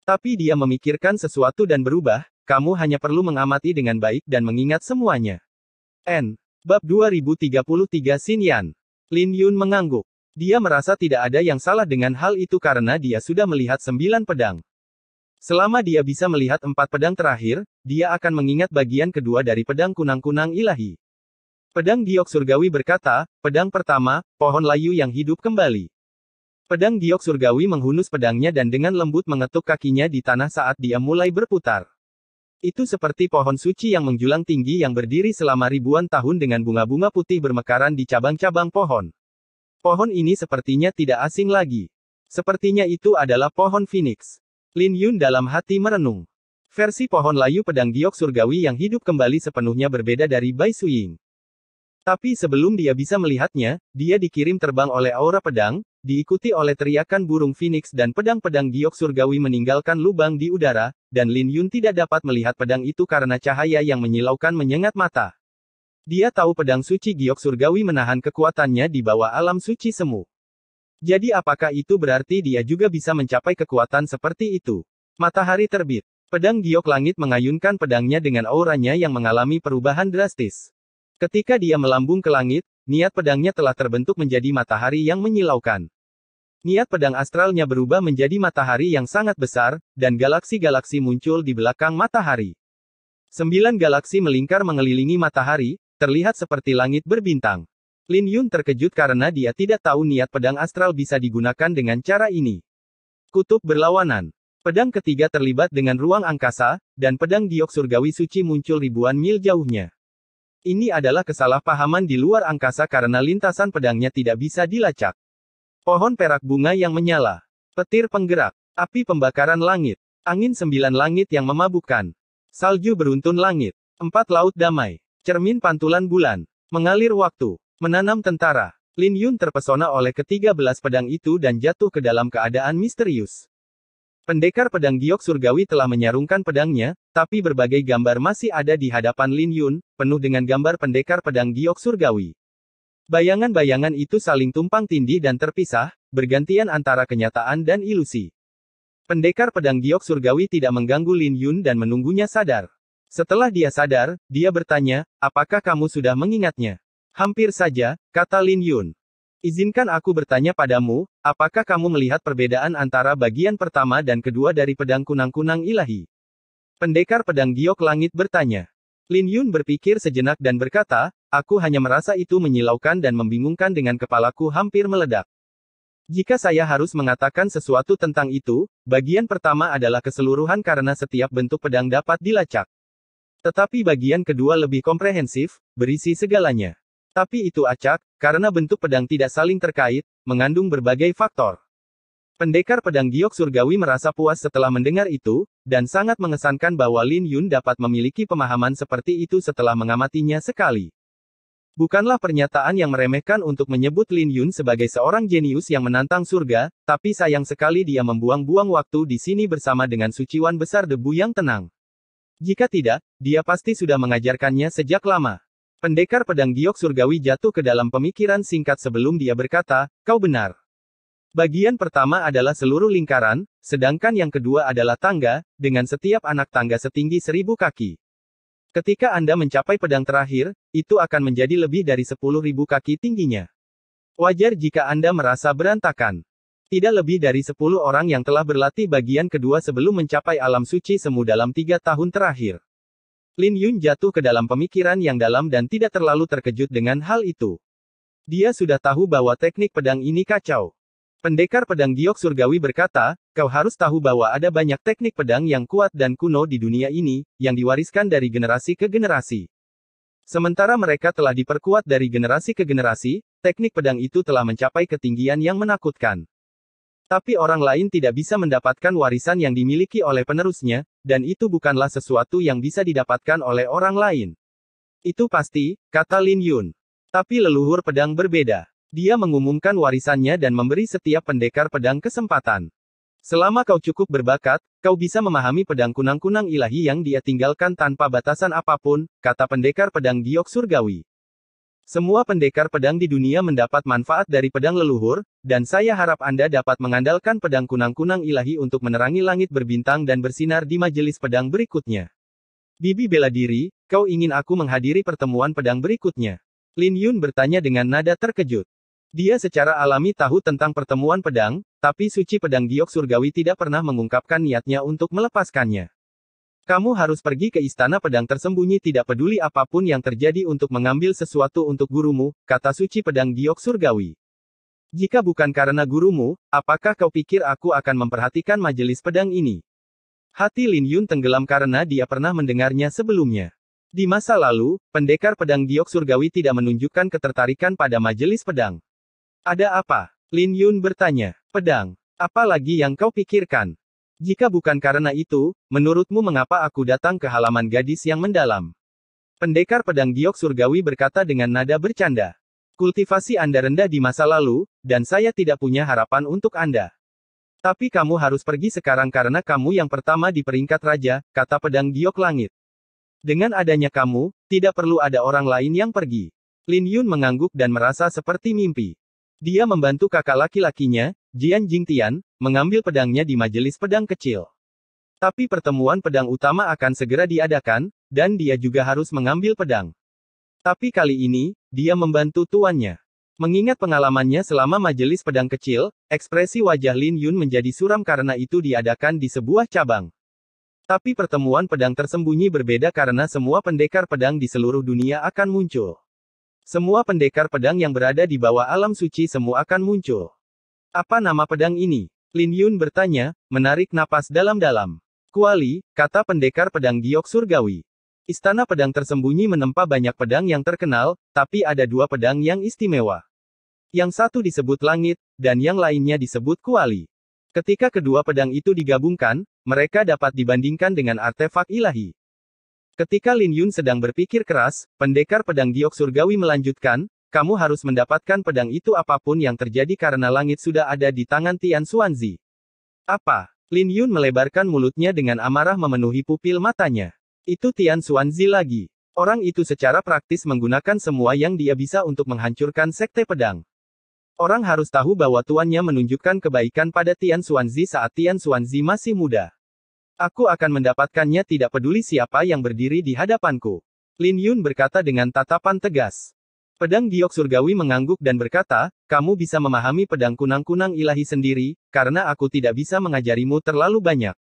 Tapi dia memikirkan sesuatu dan berubah, kamu hanya perlu mengamati dengan baik dan mengingat semuanya. N. Bab 2033 Xin Yan. Lin Yun mengangguk. Dia merasa tidak ada yang salah dengan hal itu karena dia sudah melihat sembilan pedang. Selama dia bisa melihat empat pedang terakhir, dia akan mengingat bagian kedua dari pedang kunang-kunang ilahi. Pedang Giok Surgawi berkata, pedang pertama, pohon layu yang hidup kembali. Pedang Giok Surgawi menghunus pedangnya dan dengan lembut mengetuk kakinya di tanah saat dia mulai berputar. Itu seperti pohon suci yang menjulang tinggi yang berdiri selama ribuan tahun dengan bunga-bunga putih bermekaran di cabang-cabang pohon. Pohon ini sepertinya tidak asing lagi. Sepertinya itu adalah pohon Phoenix. Lin Yun dalam hati merenung. Versi pohon layu pedang giok surgawi yang hidup kembali sepenuhnya berbeda dari Bai Suying. Tapi sebelum dia bisa melihatnya, dia dikirim terbang oleh aura pedang, diikuti oleh teriakan burung phoenix dan pedang-pedang giok surgawi meninggalkan lubang di udara, dan Lin Yun tidak dapat melihat pedang itu karena cahaya yang menyilaukan menyengat mata. Dia tahu pedang suci giok surgawi menahan kekuatannya di bawah alam suci semu. Jadi apakah itu berarti dia juga bisa mencapai kekuatan seperti itu? Matahari terbit. Pedang giok langit mengayunkan pedangnya dengan auranya yang mengalami perubahan drastis. Ketika dia melambung ke langit, niat pedangnya telah terbentuk menjadi matahari yang menyilaukan. Niat pedang astralnya berubah menjadi matahari yang sangat besar, dan galaksi-galaksi muncul di belakang matahari. Sembilan galaksi melingkar mengelilingi matahari, terlihat seperti langit berbintang. Lin Yun terkejut karena dia tidak tahu niat pedang astral bisa digunakan dengan cara ini. Kutub berlawanan. Pedang ketiga terlibat dengan ruang angkasa, dan pedang giok surgawi suci muncul ribuan mil jauhnya. Ini adalah kesalahpahaman di luar angkasa karena lintasan pedangnya tidak bisa dilacak. Pohon perak bunga yang menyala. Petir penggerak. Api pembakaran langit. Angin sembilan langit yang memabukkan. Salju beruntun langit. Empat laut damai. Cermin pantulan bulan. Mengalir waktu. Menanam tentara. Lin Yun terpesona oleh ketiga belas pedang itu dan jatuh ke dalam keadaan misterius. Pendekar pedang giok surgawi telah menyarungkan pedangnya, tapi berbagai gambar masih ada di hadapan Lin Yun, penuh dengan gambar pendekar pedang giok surgawi. Bayangan-bayangan itu saling tumpang tindih dan terpisah, bergantian antara kenyataan dan ilusi. Pendekar pedang giok surgawi tidak mengganggu Lin Yun dan menunggunya sadar. Setelah dia sadar, dia bertanya, apakah kamu sudah mengingatnya? Hampir saja, kata Lin Yun. Izinkan aku bertanya padamu, apakah kamu melihat perbedaan antara bagian pertama dan kedua dari pedang kunang-kunang ilahi? Pendekar pedang giok langit bertanya. Lin Yun berpikir sejenak dan berkata, aku hanya merasa itu menyilaukan dan membingungkan dengan kepalaku hampir meledak. Jika saya harus mengatakan sesuatu tentang itu, bagian pertama adalah keseluruhan karena setiap bentuk pedang dapat dilacak. Tetapi bagian kedua lebih komprehensif, berisi segalanya. Tapi itu acak, karena bentuk pedang tidak saling terkait, mengandung berbagai faktor. Pendekar pedang giok surgawi merasa puas setelah mendengar itu, dan sangat mengesankan bahwa Lin Yun dapat memiliki pemahaman seperti itu setelah mengamatinya sekali. Bukanlah pernyataan yang meremehkan untuk menyebut Lin Yun sebagai seorang jenius yang menantang surga, tapi sayang sekali dia membuang-buang waktu di sini bersama dengan suciwan besar debu yang tenang. Jika tidak, dia pasti sudah mengajarkannya sejak lama. Pendekar pedang giok surgawi jatuh ke dalam pemikiran singkat sebelum dia berkata, kau benar. Bagian pertama adalah seluruh lingkaran, sedangkan yang kedua adalah tangga, dengan setiap anak tangga setinggi seribu kaki. Ketika Anda mencapai pedang terakhir, itu akan menjadi lebih dari sepuluh ribu kaki tingginya. Wajar jika Anda merasa berantakan. Tidak lebih dari sepuluh orang yang telah berlatih bagian kedua sebelum mencapai alam suci semu dalam tiga tahun terakhir. Lin Yun jatuh ke dalam pemikiran yang dalam dan tidak terlalu terkejut dengan hal itu. Dia sudah tahu bahwa teknik pedang ini kacau. Pendekar pedang giok surgawi berkata, kau harus tahu bahwa ada banyak teknik pedang yang kuat dan kuno di dunia ini, yang diwariskan dari generasi ke generasi. Sementara mereka telah diperkuat dari generasi ke generasi, teknik pedang itu telah mencapai ketinggian yang menakutkan. Tapi orang lain tidak bisa mendapatkan warisan yang dimiliki oleh penerusnya, dan itu bukanlah sesuatu yang bisa didapatkan oleh orang lain. Itu pasti, kata Lin Yun. Tapi leluhur pedang berbeda. Dia mengumumkan warisannya dan memberi setiap pendekar pedang kesempatan. Selama kau cukup berbakat, kau bisa memahami pedang kunang-kunang ilahi yang dia tinggalkan tanpa batasan apapun, kata pendekar pedang giok surgawi. Semua pendekar pedang di dunia mendapat manfaat dari pedang leluhur, dan saya harap Anda dapat mengandalkan pedang kunang-kunang ilahi untuk menerangi langit berbintang dan bersinar di majelis pedang berikutnya. Bibi bela diri, kau ingin aku menghadiri pertemuan pedang berikutnya? Lin Yun bertanya dengan nada terkejut. Dia secara alami tahu tentang pertemuan pedang, tapi suci pedang giok surgawi tidak pernah mengungkapkan niatnya untuk melepaskannya. Kamu harus pergi ke istana pedang tersembunyi tidak peduli apapun yang terjadi untuk mengambil sesuatu untuk gurumu, kata suci pedang giok surgawi. Jika bukan karena gurumu, apakah kau pikir aku akan memperhatikan majelis pedang ini? Hati Lin Yun tenggelam karena dia pernah mendengarnya sebelumnya. Di masa lalu, pendekar pedang giok surgawi tidak menunjukkan ketertarikan pada majelis pedang. Ada apa? Lin Yun bertanya. Pedang. Apa lagi yang kau pikirkan? Jika bukan karena itu, menurutmu mengapa aku datang ke halaman gadis yang mendalam? Pendekar pedang giok surgawi berkata dengan nada bercanda. Kultivasi Anda rendah di masa lalu, dan saya tidak punya harapan untuk Anda. Tapi kamu harus pergi sekarang karena kamu yang pertama di peringkat raja, kata pedang giok langit. Dengan adanya kamu, tidak perlu ada orang lain yang pergi. Lin Yun mengangguk dan merasa seperti mimpi. Dia membantu kakak laki-lakinya, Jian Jingtian, mengambil pedangnya di majelis pedang kecil. Tapi pertemuan pedang utama akan segera diadakan, dan dia juga harus mengambil pedang. Tapi kali ini, dia membantu tuannya. Mengingat pengalamannya selama majelis pedang kecil, ekspresi wajah Lin Yun menjadi suram karena itu diadakan di sebuah cabang. Tapi pertemuan pedang tersembunyi berbeda karena semua pendekar pedang di seluruh dunia akan muncul. Semua pendekar pedang yang berada di bawah alam suci semua akan muncul. Apa nama pedang ini? Lin Yun bertanya, menarik napas dalam-dalam. Kuali, kata pendekar pedang giok surgawi. Istana pedang tersembunyi menempa banyak pedang yang terkenal, tapi ada dua pedang yang istimewa. Yang satu disebut langit, dan yang lainnya disebut kuali. Ketika kedua pedang itu digabungkan, mereka dapat dibandingkan dengan artefak ilahi. Ketika Lin Yun sedang berpikir keras, pendekar pedang giok surgawi melanjutkan, kamu harus mendapatkan pedang itu apapun yang terjadi karena langit sudah ada di tangan Tian Xuanzi. Apa? Lin Yun melebarkan mulutnya dengan amarah memenuhi pupil matanya. Itu Tian Xuanzi lagi. Orang itu secara praktis menggunakan semua yang dia bisa untuk menghancurkan sekte pedang. Orang harus tahu bahwa tuannya menunjukkan kebaikan pada Tian Xuanzi saat Tian Xuanzi masih muda. Aku akan mendapatkannya tidak peduli siapa yang berdiri di hadapanku. Lin Yun berkata dengan tatapan tegas. Pedang giok surgawi mengangguk dan berkata, kamu bisa memahami pedang kunang-kunang ilahi sendiri, karena aku tidak bisa mengajarimu terlalu banyak.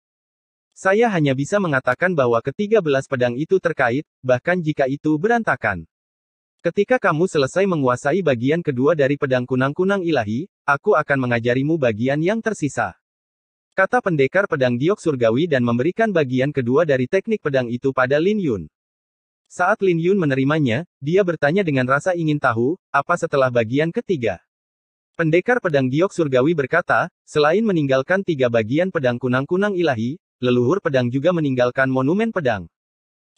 Saya hanya bisa mengatakan bahwa ketiga belas pedang itu terkait, bahkan jika itu berantakan. Ketika kamu selesai menguasai bagian kedua dari pedang kunang-kunang ilahi, aku akan mengajarimu bagian yang tersisa kata pendekar pedang giok surgawi dan memberikan bagian kedua dari teknik pedang itu pada Lin Yun. Saat Lin Yun menerimanya, dia bertanya dengan rasa ingin tahu, apa setelah bagian ketiga. Pendekar pedang giok surgawi berkata, selain meninggalkan tiga bagian pedang kunang-kunang ilahi, leluhur pedang juga meninggalkan monumen pedang.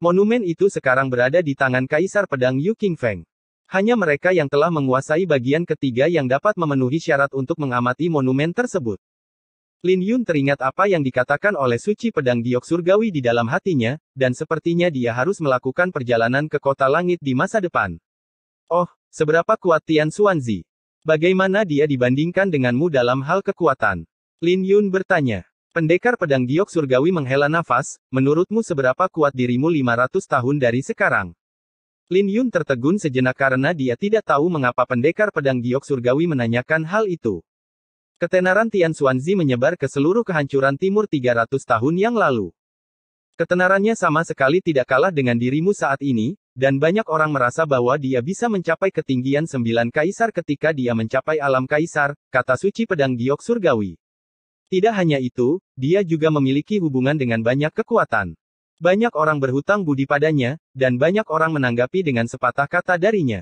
Monumen itu sekarang berada di tangan Kaisar Pedang Yu King Feng. Hanya mereka yang telah menguasai bagian ketiga yang dapat memenuhi syarat untuk mengamati monumen tersebut. Lin Yun teringat apa yang dikatakan oleh suci pedang giok surgawi di dalam hatinya, dan sepertinya dia harus melakukan perjalanan ke kota langit di masa depan. Oh, seberapa kuat Tian Xuanzi? Bagaimana dia dibandingkan denganmu dalam hal kekuatan? Lin Yun bertanya. Pendekar pedang giok surgawi menghela nafas, menurutmu seberapa kuat dirimu 500 tahun dari sekarang? Lin Yun tertegun sejenak karena dia tidak tahu mengapa pendekar pedang giok surgawi menanyakan hal itu. Ketenaran Tian Xuanzi menyebar ke seluruh kehancuran timur 300 tahun yang lalu. Ketenarannya sama sekali tidak kalah dengan dirimu saat ini, dan banyak orang merasa bahwa dia bisa mencapai ketinggian sembilan kaisar ketika dia mencapai alam kaisar, kata suci pedang giok surgawi. Tidak hanya itu, dia juga memiliki hubungan dengan banyak kekuatan. Banyak orang berhutang budi padanya, dan banyak orang menanggapi dengan sepatah kata darinya.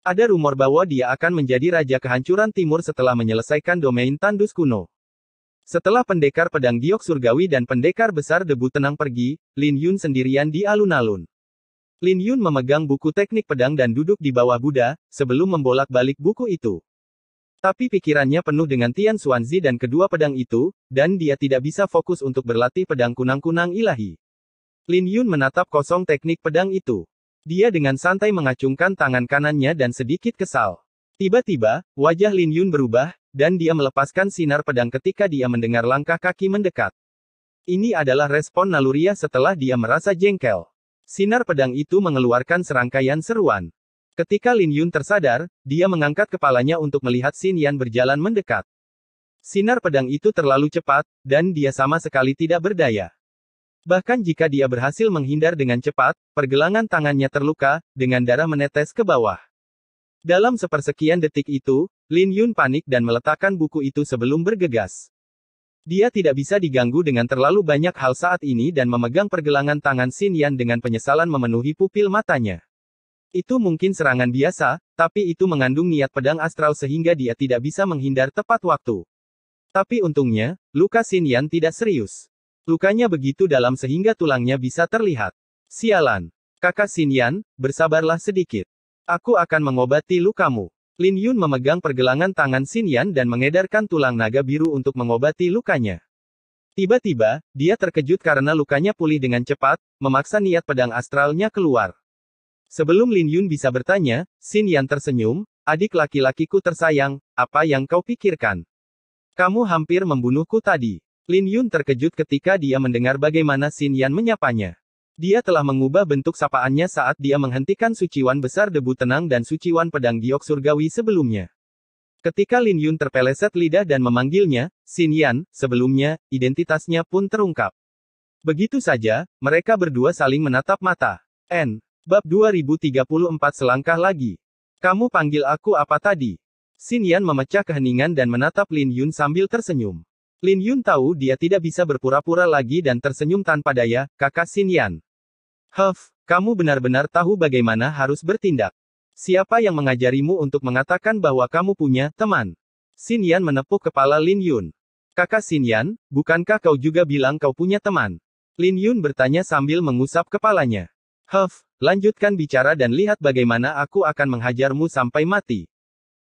Ada rumor bahwa dia akan menjadi raja kehancuran timur setelah menyelesaikan domain tandus kuno. Setelah pendekar pedang giok surgawi dan pendekar besar debu tenang pergi, Lin Yun sendirian di alun-alun. Lin Yun memegang buku teknik pedang dan duduk di bawah Buddha, sebelum membolak-balik buku itu. Tapi pikirannya penuh dengan Tian Xuanzi dan kedua pedang itu, dan dia tidak bisa fokus untuk berlatih pedang kunang-kunang ilahi. Lin Yun menatap kosong teknik pedang itu. Dia dengan santai mengacungkan tangan kanannya dan sedikit kesal. Tiba-tiba, wajah Lin Yun berubah, dan dia melepaskan sinar pedang ketika dia mendengar langkah kaki mendekat. Ini adalah respon naluriah setelah dia merasa jengkel. Sinar pedang itu mengeluarkan serangkaian seruan. Ketika Lin Yun tersadar, dia mengangkat kepalanya untuk melihat Xin Yan berjalan mendekat. Sinar pedang itu terlalu cepat, dan dia sama sekali tidak berdaya. Bahkan jika dia berhasil menghindar dengan cepat, pergelangan tangannya terluka, dengan darah menetes ke bawah. Dalam sepersekian detik itu, Lin Yun panik dan meletakkan buku itu sebelum bergegas. Dia tidak bisa diganggu dengan terlalu banyak hal saat ini dan memegang pergelangan tangan Xin Yan dengan penyesalan memenuhi pupil matanya. Itu mungkin serangan biasa, tapi itu mengandung niat pedang astral sehingga dia tidak bisa menghindar tepat waktu. Tapi untungnya, luka Xin Yan tidak serius. Lukanya begitu dalam sehingga tulangnya bisa terlihat. Sialan. Kakak Xin Yan, bersabarlah sedikit. Aku akan mengobati lukamu. Lin Yun memegang pergelangan tangan Xin Yan dan mengedarkan tulang naga biru untuk mengobati lukanya. Tiba-tiba, dia terkejut karena lukanya pulih dengan cepat, memaksa niat pedang astralnya keluar. Sebelum Lin Yun bisa bertanya, Xin Yan tersenyum, adik laki-lakiku tersayang, apa yang kau pikirkan? Kamu hampir membunuhku tadi. Lin Yun terkejut ketika dia mendengar bagaimana Xin Yan menyapanya. Dia telah mengubah bentuk sapaannya saat dia menghentikan suciwan besar debu tenang dan suciwan pedang giok surgawi sebelumnya. Ketika Lin Yun terpeleset lidah dan memanggilnya, Xin Yan, sebelumnya, identitasnya pun terungkap. Begitu saja, mereka berdua saling menatap mata. N. Bab 2034 selangkah lagi. Kamu panggil aku apa tadi? Xin Yan memecah keheningan dan menatap Lin Yun sambil tersenyum. Lin Yun tahu dia tidak bisa berpura-pura lagi dan tersenyum tanpa daya, kakak Sin Yan. Huff, kamu benar-benar tahu bagaimana harus bertindak. Siapa yang mengajarimu untuk mengatakan bahwa kamu punya teman? Sin Yan menepuk kepala Lin Yun. Kakak Sin Yan, bukankah kau juga bilang kau punya teman? Lin Yun bertanya sambil mengusap kepalanya. Huff, lanjutkan bicara dan lihat bagaimana aku akan menghajarmu sampai mati.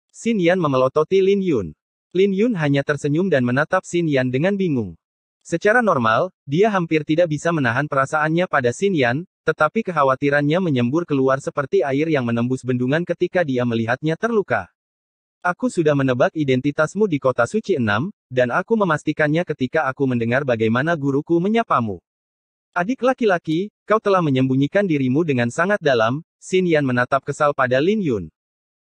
Sin Yan memelototi Lin Yun. Lin Yun hanya tersenyum dan menatap Xin Yan dengan bingung. Secara normal, dia hampir tidak bisa menahan perasaannya pada Xin Yan, tetapi kekhawatirannya menyembur keluar seperti air yang menembus bendungan ketika dia melihatnya terluka. Aku sudah menebak identitasmu di kota suci Enam, dan aku memastikannya ketika aku mendengar bagaimana guruku menyapamu. Adik laki-laki, kau telah menyembunyikan dirimu dengan sangat dalam, Xin Yan menatap kesal pada Lin Yun.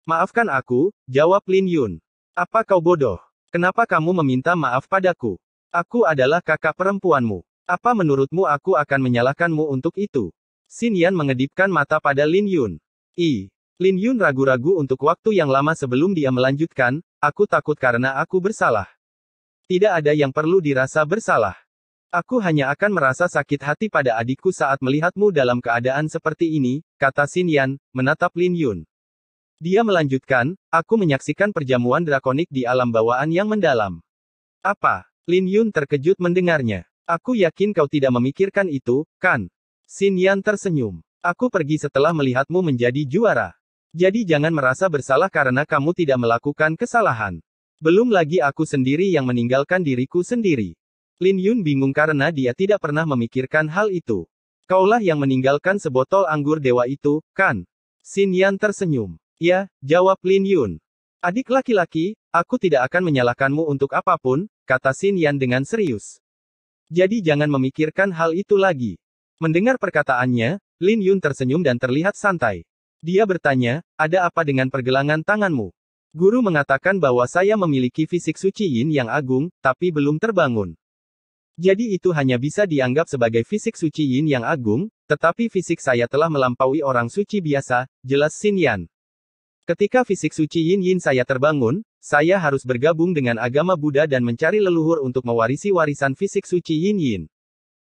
Maafkan aku, jawab Lin Yun. Apa kau bodoh? Kenapa kamu meminta maaf padaku? Aku adalah kakak perempuanmu. Apa menurutmu aku akan menyalahkanmu untuk itu? Xin Yan mengedipkan mata pada Lin Yun. I. Lin Yun ragu-ragu untuk waktu yang lama sebelum dia melanjutkan, aku takut karena aku bersalah. Tidak ada yang perlu dirasa bersalah. Aku hanya akan merasa sakit hati pada adikku saat melihatmu dalam keadaan seperti ini, kata Xin Yan, menatap Lin Yun. Dia melanjutkan, aku menyaksikan perjamuan drakonik di alam bawaan yang mendalam. Apa? Lin Yun terkejut mendengarnya. Aku yakin kau tidak memikirkan itu, kan? Xin Yan tersenyum. Aku pergi setelah melihatmu menjadi juara. Jadi jangan merasa bersalah karena kamu tidak melakukan kesalahan. Belum lagi aku sendiri yang meninggalkan diriku sendiri. Lin Yun bingung karena dia tidak pernah memikirkan hal itu. Kaulah yang meninggalkan sebotol anggur dewa itu, kan? Xin Yan tersenyum. Ya, jawab Lin Yun. Adik laki-laki, aku tidak akan menyalahkanmu untuk apapun, kata Xin Yan dengan serius. Jadi jangan memikirkan hal itu lagi. Mendengar perkataannya, Lin Yun tersenyum dan terlihat santai. Dia bertanya, ada apa dengan pergelangan tanganmu? Guru mengatakan bahwa saya memiliki fisik suci yin yang agung, tapi belum terbangun. Jadi itu hanya bisa dianggap sebagai fisik suci yin yang agung, tetapi fisik saya telah melampaui orang suci biasa, jelas Xin Yan. Ketika fisik suci Yin Yin saya terbangun, saya harus bergabung dengan agama Buddha dan mencari leluhur untuk mewarisi warisan fisik suci Yin Yin.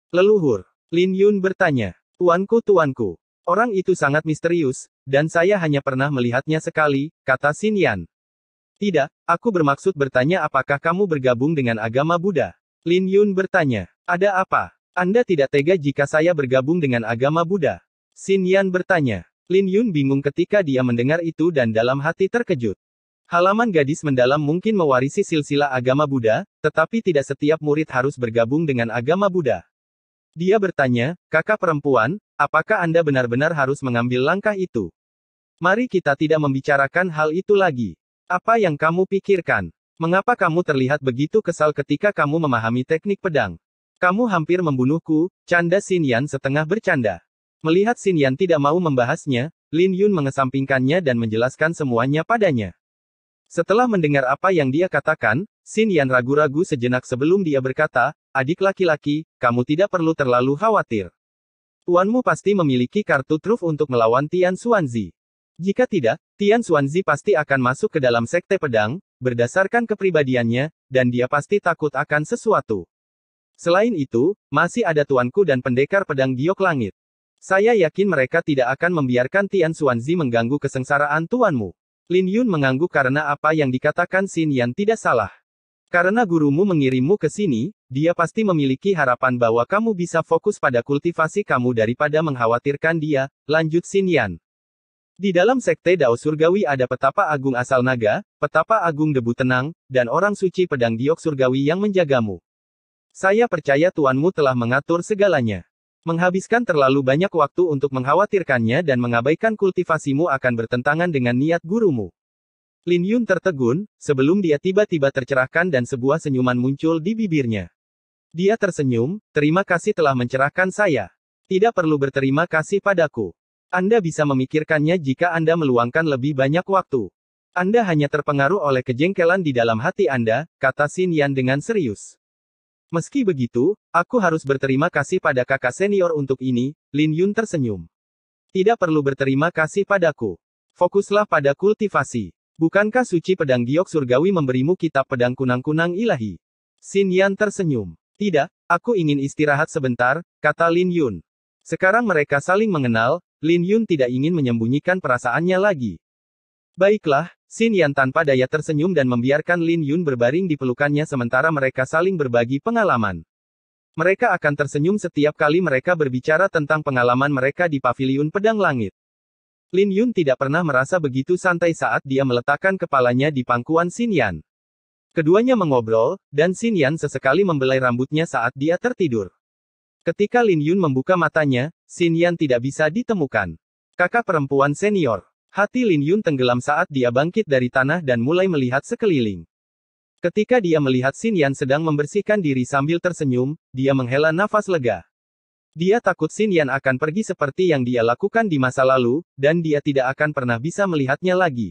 Leluhur, Lin Yun bertanya, Tuanku tuanku, orang itu sangat misterius, dan saya hanya pernah melihatnya sekali, kata Xin Yan. Tidak, aku bermaksud bertanya apakah kamu bergabung dengan agama Buddha. Lin Yun bertanya, ada apa? Anda tidak tega jika saya bergabung dengan agama Buddha. Xin Yan bertanya, Lin Yun bingung ketika dia mendengar itu dan dalam hati terkejut. Halaman gadis mendalam mungkin mewarisi silsilah agama Buddha, tetapi tidak setiap murid harus bergabung dengan agama Buddha. Dia bertanya, kakak perempuan, apakah Anda benar-benar harus mengambil langkah itu? Mari kita tidak membicarakan hal itu lagi. Apa yang kamu pikirkan? Mengapa kamu terlihat begitu kesal ketika kamu memahami teknik pedang? Kamu hampir membunuhku, canda Sin Yan setengah bercanda. Melihat Xin Yan tidak mau membahasnya, Lin Yun mengesampingkannya dan menjelaskan semuanya padanya. Setelah mendengar apa yang dia katakan, Xin Yan ragu-ragu sejenak sebelum dia berkata, adik laki-laki, kamu tidak perlu terlalu khawatir. Tuanmu pasti memiliki kartu truf untuk melawan Tian Xuanzi. Jika tidak, Tian Xuanzi pasti akan masuk ke dalam sekte pedang, berdasarkan kepribadiannya, dan dia pasti takut akan sesuatu. Selain itu, masih ada tuanku dan pendekar pedang giok langit. Saya yakin mereka tidak akan membiarkan Tian Xuanzi mengganggu kesengsaraan tuanmu. Lin Yun mengangguk karena apa yang dikatakan Xin Yan tidak salah. Karena gurumu mengirimmu ke sini, dia pasti memiliki harapan bahwa kamu bisa fokus pada kultivasi kamu daripada mengkhawatirkan dia, lanjut Xin Yan. Di dalam sekte Dao Surgawi ada petapa agung asal naga, petapa agung debu tenang, dan orang suci pedang diok surgawi yang menjagamu. Saya percaya tuanmu telah mengatur segalanya. Menghabiskan terlalu banyak waktu untuk mengkhawatirkannya dan mengabaikan kultivasimu akan bertentangan dengan niat gurumu. Lin Yun tertegun, sebelum dia tiba-tiba tercerahkan dan sebuah senyuman muncul di bibirnya. Dia tersenyum, terima kasih telah mencerahkan saya. Tidak perlu berterima kasih padaku. Anda bisa memikirkannya jika Anda meluangkan lebih banyak waktu. Anda hanya terpengaruh oleh kejengkelan di dalam hati Anda, kata Xin Yan dengan serius. Meski begitu, aku harus berterima kasih pada kakak senior untuk ini, Lin Yun tersenyum. Tidak perlu berterima kasih padaku. Fokuslah pada kultivasi. Bukankah suci pedang giok surgawi memberimu kitab pedang kunang-kunang ilahi? Xin Yan tersenyum. Tidak, aku ingin istirahat sebentar, kata Lin Yun. Sekarang mereka saling mengenal, Lin Yun tidak ingin menyembunyikan perasaannya lagi. Baiklah, Xin Yan tanpa daya tersenyum dan membiarkan Lin Yun berbaring di pelukannya sementara mereka saling berbagi pengalaman. Mereka akan tersenyum setiap kali mereka berbicara tentang pengalaman mereka di paviliun pedang langit. Lin Yun tidak pernah merasa begitu santai saat dia meletakkan kepalanya di pangkuan Xin Yan. Keduanya mengobrol, dan Xin Yan sesekali membelai rambutnya saat dia tertidur. Ketika Lin Yun membuka matanya, Xin Yan tidak bisa ditemukan. Kakak perempuan senior. Hati Lin Yun tenggelam saat dia bangkit dari tanah dan mulai melihat sekeliling. Ketika dia melihat Xin Yan sedang membersihkan diri sambil tersenyum, dia menghela nafas lega. Dia takut Xin Yan akan pergi seperti yang dia lakukan di masa lalu, dan dia tidak akan pernah bisa melihatnya lagi.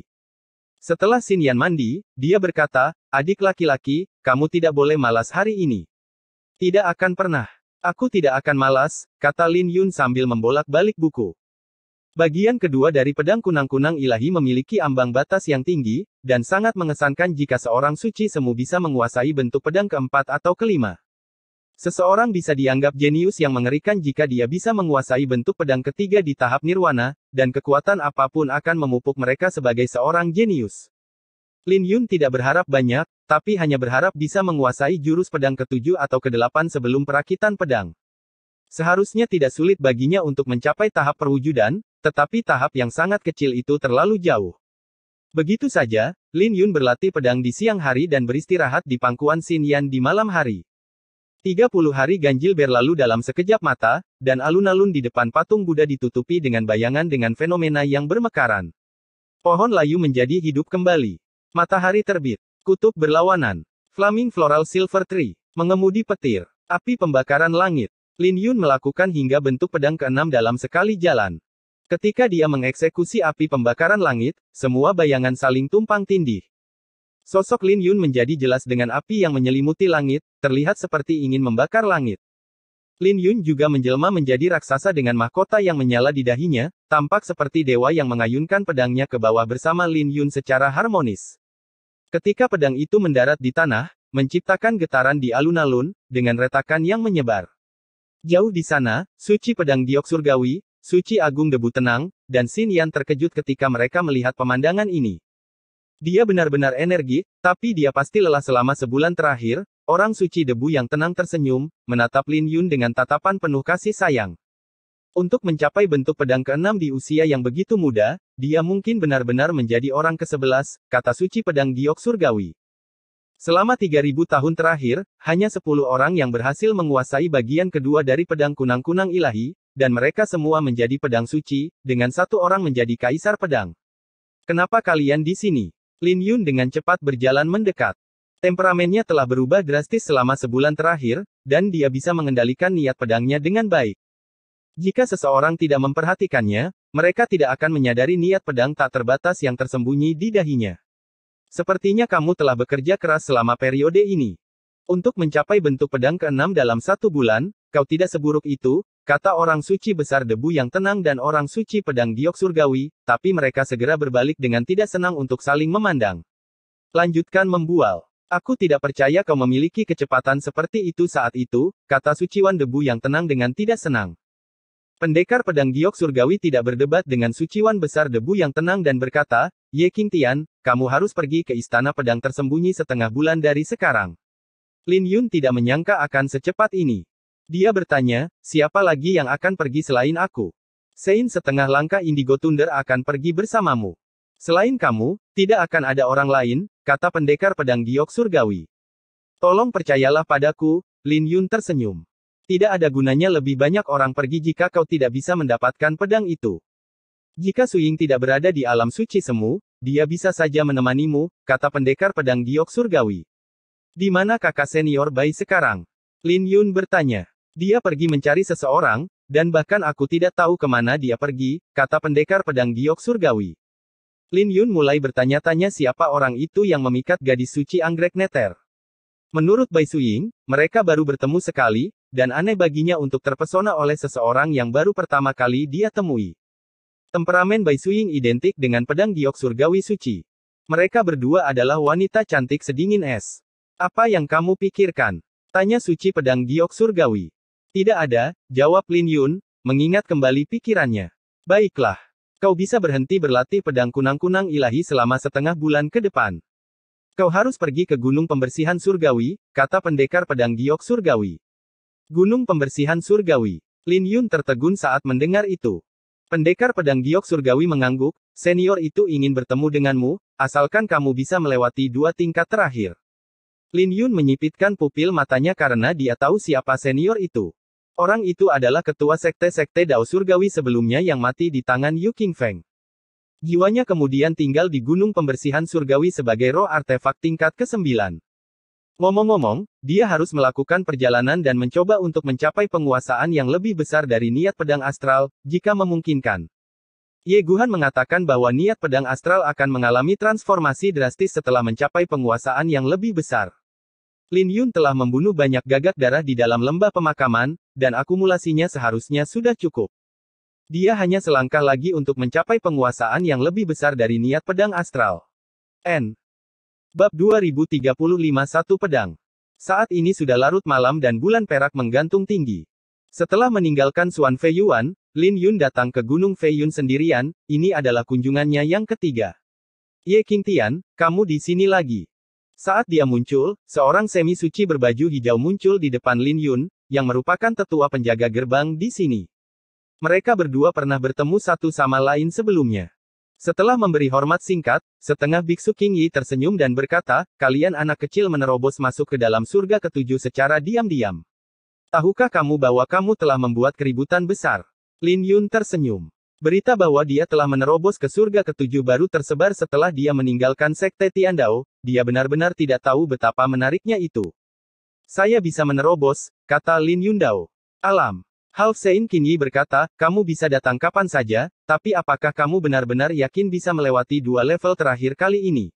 Setelah Xin Yan mandi, dia berkata, adik laki-laki, kamu tidak boleh malas hari ini. Tidak akan pernah. Aku tidak akan malas, kata Lin Yun sambil membolak-balik buku. Bagian kedua dari pedang kunang-kunang ilahi memiliki ambang batas yang tinggi, dan sangat mengesankan jika seorang suci semu bisa menguasai bentuk pedang keempat atau kelima. Seseorang bisa dianggap jenius yang mengerikan jika dia bisa menguasai bentuk pedang ketiga di tahap nirwana, dan kekuatan apapun akan memupuk mereka sebagai seorang jenius. Lin Yun tidak berharap banyak, tapi hanya berharap bisa menguasai jurus pedang ketujuh atau kedelapan sebelum perakitan pedang. Seharusnya tidak sulit baginya untuk mencapai tahap perwujudan, tetapi tahap yang sangat kecil itu terlalu jauh. Begitu saja, Lin Yun berlatih pedang di siang hari dan beristirahat di pangkuan Xin Yan di malam hari. 30 hari ganjil berlalu dalam sekejap mata, dan alun-alun di depan patung Buddha ditutupi dengan bayangan dengan fenomena yang bermekaran. Pohon layu menjadi hidup kembali. Matahari terbit. Kutub berlawanan. Flaming Floral Silver Tree. Mengemudi petir. Api pembakaran langit. Lin Yun melakukan hingga bentuk pedang keenam dalam sekali jalan. Ketika dia mengeksekusi api pembakaran langit, semua bayangan saling tumpang tindih. Sosok Lin Yun menjadi jelas dengan api yang menyelimuti langit, terlihat seperti ingin membakar langit. Lin Yun juga menjelma menjadi raksasa dengan mahkota yang menyala di dahinya, tampak seperti dewa yang mengayunkan pedangnya ke bawah bersama Lin Yun secara harmonis. Ketika pedang itu mendarat di tanah, menciptakan getaran di alun-alun, dengan retakan yang menyebar. Jauh di sana, suci pedang diok surgawi, Suci Agung Debu tenang, dan Xin Yan terkejut ketika mereka melihat pemandangan ini. Dia benar-benar energi, tapi dia pasti lelah selama sebulan terakhir, orang suci debu yang tenang tersenyum, menatap Lin Yun dengan tatapan penuh kasih sayang. Untuk mencapai bentuk pedang keenam di usia yang begitu muda, dia mungkin benar-benar menjadi orang ke-11, kata suci pedang giok surgawi. Selama 3000 tahun terakhir, hanya 10 orang yang berhasil menguasai bagian kedua dari pedang kunang-kunang ilahi, dan mereka semua menjadi pedang suci, dengan satu orang menjadi kaisar pedang. Kenapa kalian di sini? Lin Yun dengan cepat berjalan mendekat. Temperamennya telah berubah drastis selama sebulan terakhir, dan dia bisa mengendalikan niat pedangnya dengan baik. Jika seseorang tidak memperhatikannya, mereka tidak akan menyadari niat pedang tak terbatas yang tersembunyi di dahinya. Sepertinya kamu telah bekerja keras selama periode ini. Untuk mencapai bentuk pedang keenam dalam satu bulan, kau tidak seburuk itu, Kata orang suci besar debu yang tenang dan orang suci pedang giok surgawi, tapi mereka segera berbalik dengan tidak senang untuk saling memandang. Lanjutkan membual. Aku tidak percaya kau memiliki kecepatan seperti itu saat itu, kata suciwan debu yang tenang dengan tidak senang. Pendekar pedang giok surgawi tidak berdebat dengan suciwan besar debu yang tenang dan berkata, Ye King Tian, kamu harus pergi ke istana pedang tersembunyi setengah bulan dari sekarang. Lin Yun tidak menyangka akan secepat ini. Dia bertanya, siapa lagi yang akan pergi selain aku? Sein setengah langkah indigo Thunder akan pergi bersamamu. Selain kamu, tidak akan ada orang lain, kata pendekar pedang giok surgawi. Tolong percayalah padaku, Lin Yun tersenyum. Tidak ada gunanya lebih banyak orang pergi jika kau tidak bisa mendapatkan pedang itu. Jika Suying tidak berada di alam suci semu, dia bisa saja menemanimu, kata pendekar pedang giok surgawi. Di mana kakak senior bayi sekarang? Lin Yun bertanya. Dia pergi mencari seseorang, dan bahkan aku tidak tahu kemana dia pergi, kata pendekar pedang giok surgawi. Lin Yun mulai bertanya-tanya siapa orang itu yang memikat gadis suci anggrek neter. Menurut Bai Suying, mereka baru bertemu sekali, dan aneh baginya untuk terpesona oleh seseorang yang baru pertama kali dia temui. Temperamen Bai Suying identik dengan pedang giok surgawi suci. Mereka berdua adalah wanita cantik sedingin es. Apa yang kamu pikirkan? Tanya suci pedang giok surgawi. Tidak ada, jawab Lin Yun, mengingat kembali pikirannya. Baiklah. Kau bisa berhenti berlatih pedang kunang-kunang ilahi selama setengah bulan ke depan. Kau harus pergi ke Gunung Pembersihan Surgawi, kata pendekar pedang giok surgawi. Gunung Pembersihan Surgawi. Lin Yun tertegun saat mendengar itu. Pendekar pedang giok surgawi mengangguk, senior itu ingin bertemu denganmu, asalkan kamu bisa melewati dua tingkat terakhir. Lin Yun menyipitkan pupil matanya karena dia tahu siapa senior itu. Orang itu adalah ketua sekte-sekte Dao Surgawi sebelumnya yang mati di tangan Yu Feng. Jiwanya kemudian tinggal di Gunung Pembersihan Surgawi sebagai roh artefak tingkat ke-9. Ngomong-ngomong, dia harus melakukan perjalanan dan mencoba untuk mencapai penguasaan yang lebih besar dari niat pedang astral, jika memungkinkan. Ye Guhan mengatakan bahwa niat pedang astral akan mengalami transformasi drastis setelah mencapai penguasaan yang lebih besar. Lin Yun telah membunuh banyak gagak darah di dalam lembah pemakaman, dan akumulasinya seharusnya sudah cukup. Dia hanya selangkah lagi untuk mencapai penguasaan yang lebih besar dari niat pedang astral. N. Bab 2035 Satu Pedang Saat ini sudah larut malam dan bulan perak menggantung tinggi. Setelah meninggalkan Suan Feiyuan, Lin Yun datang ke Gunung Feiyun sendirian, ini adalah kunjungannya yang ketiga. Ye Qingtian, kamu di sini lagi. Saat dia muncul, seorang semi suci berbaju hijau muncul di depan Lin Yun, yang merupakan tetua penjaga gerbang di sini. Mereka berdua pernah bertemu satu sama lain sebelumnya. Setelah memberi hormat singkat, setengah biksu King Yi tersenyum dan berkata, kalian anak kecil menerobos masuk ke dalam surga ketujuh secara diam-diam. Tahukah kamu bahwa kamu telah membuat keributan besar? Lin Yun tersenyum. Berita bahwa dia telah menerobos ke surga ketujuh baru tersebar setelah dia meninggalkan sekte Tiandao, dia benar-benar tidak tahu betapa menariknya itu. Saya bisa menerobos, kata Lin Yundao. Alam. Hal Sein Kinyi berkata, kamu bisa datang kapan saja, tapi apakah kamu benar-benar yakin bisa melewati dua level terakhir kali ini?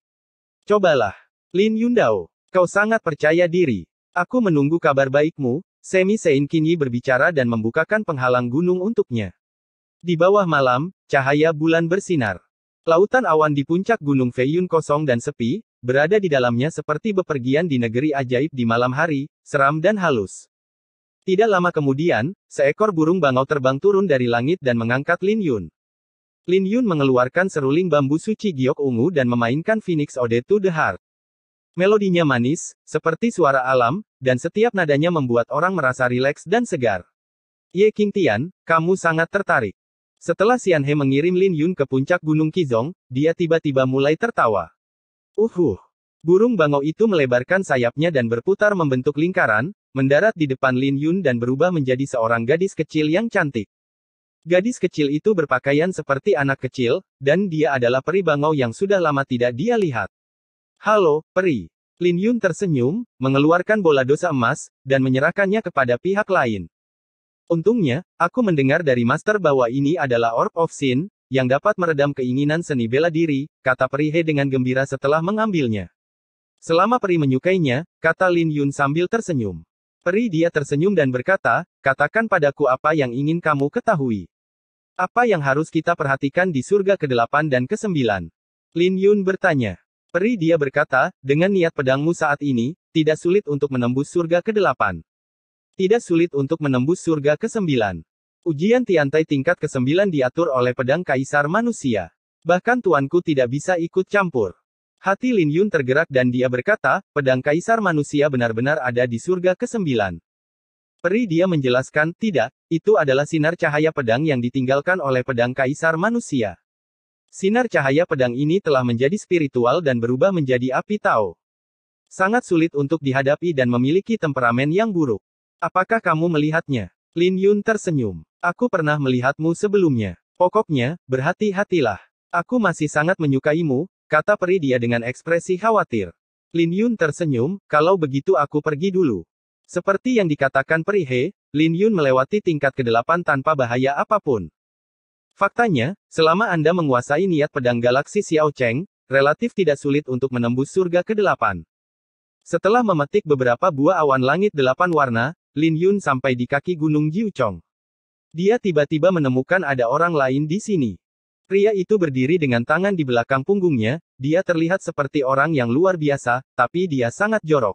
Cobalah. Lin Yundao. Kau sangat percaya diri. Aku menunggu kabar baikmu, Semi Sein Kinyi berbicara dan membukakan penghalang gunung untuknya. Di bawah malam, cahaya bulan bersinar. Lautan awan di puncak Gunung Feiyun kosong dan sepi, Berada di dalamnya seperti bepergian di negeri ajaib di malam hari, seram dan halus. Tidak lama kemudian, seekor burung bangau terbang turun dari langit dan mengangkat Lin Yun. Lin Yun mengeluarkan seruling bambu suci giok ungu dan memainkan Phoenix Ode to the Heart. Melodinya manis, seperti suara alam, dan setiap nadanya membuat orang merasa rileks dan segar. Ye King Tian, kamu sangat tertarik. Setelah Xian He mengirim Lin Yun ke puncak Gunung Kizong, dia tiba-tiba mulai tertawa. Uhuh. Burung bangau itu melebarkan sayapnya dan berputar membentuk lingkaran, mendarat di depan Lin Yun dan berubah menjadi seorang gadis kecil yang cantik. Gadis kecil itu berpakaian seperti anak kecil, dan dia adalah peri bangau yang sudah lama tidak dia lihat. Halo, peri. Lin Yun tersenyum, mengeluarkan bola dosa emas, dan menyerahkannya kepada pihak lain. Untungnya, aku mendengar dari master bahwa ini adalah Orb of Sin, yang dapat meredam keinginan seni bela diri, kata Perihe dengan gembira setelah mengambilnya. Selama Peri menyukainya, kata Lin Yun sambil tersenyum. Peri dia tersenyum dan berkata, katakan padaku apa yang ingin kamu ketahui. Apa yang harus kita perhatikan di surga ke-8 dan ke-9? Lin Yun bertanya. Peri dia berkata, dengan niat pedangmu saat ini, tidak sulit untuk menembus surga ke-8. Tidak sulit untuk menembus surga ke-9. Ujian Tiantai tingkat ke-9 diatur oleh pedang kaisar manusia. Bahkan tuanku tidak bisa ikut campur. Hati Lin Yun tergerak dan dia berkata, pedang kaisar manusia benar-benar ada di surga ke-9. Peri dia menjelaskan, tidak, itu adalah sinar cahaya pedang yang ditinggalkan oleh pedang kaisar manusia. Sinar cahaya pedang ini telah menjadi spiritual dan berubah menjadi api Tao. Sangat sulit untuk dihadapi dan memiliki temperamen yang buruk. Apakah kamu melihatnya? Lin Yun tersenyum. Aku pernah melihatmu sebelumnya. Pokoknya, berhati-hatilah. Aku masih sangat menyukaimu, kata peri dia dengan ekspresi khawatir. Lin Yun tersenyum, kalau begitu aku pergi dulu. Seperti yang dikatakan Peri He, Lin Yun melewati tingkat ke-8 tanpa bahaya apapun. Faktanya, selama Anda menguasai niat pedang galaksi Xiao Cheng, relatif tidak sulit untuk menembus surga ke-8. Setelah memetik beberapa buah awan langit delapan warna, Lin Yun sampai di kaki Gunung Jiuchong. Dia tiba-tiba menemukan ada orang lain di sini. Pria itu berdiri dengan tangan di belakang punggungnya, dia terlihat seperti orang yang luar biasa, tapi dia sangat jorok.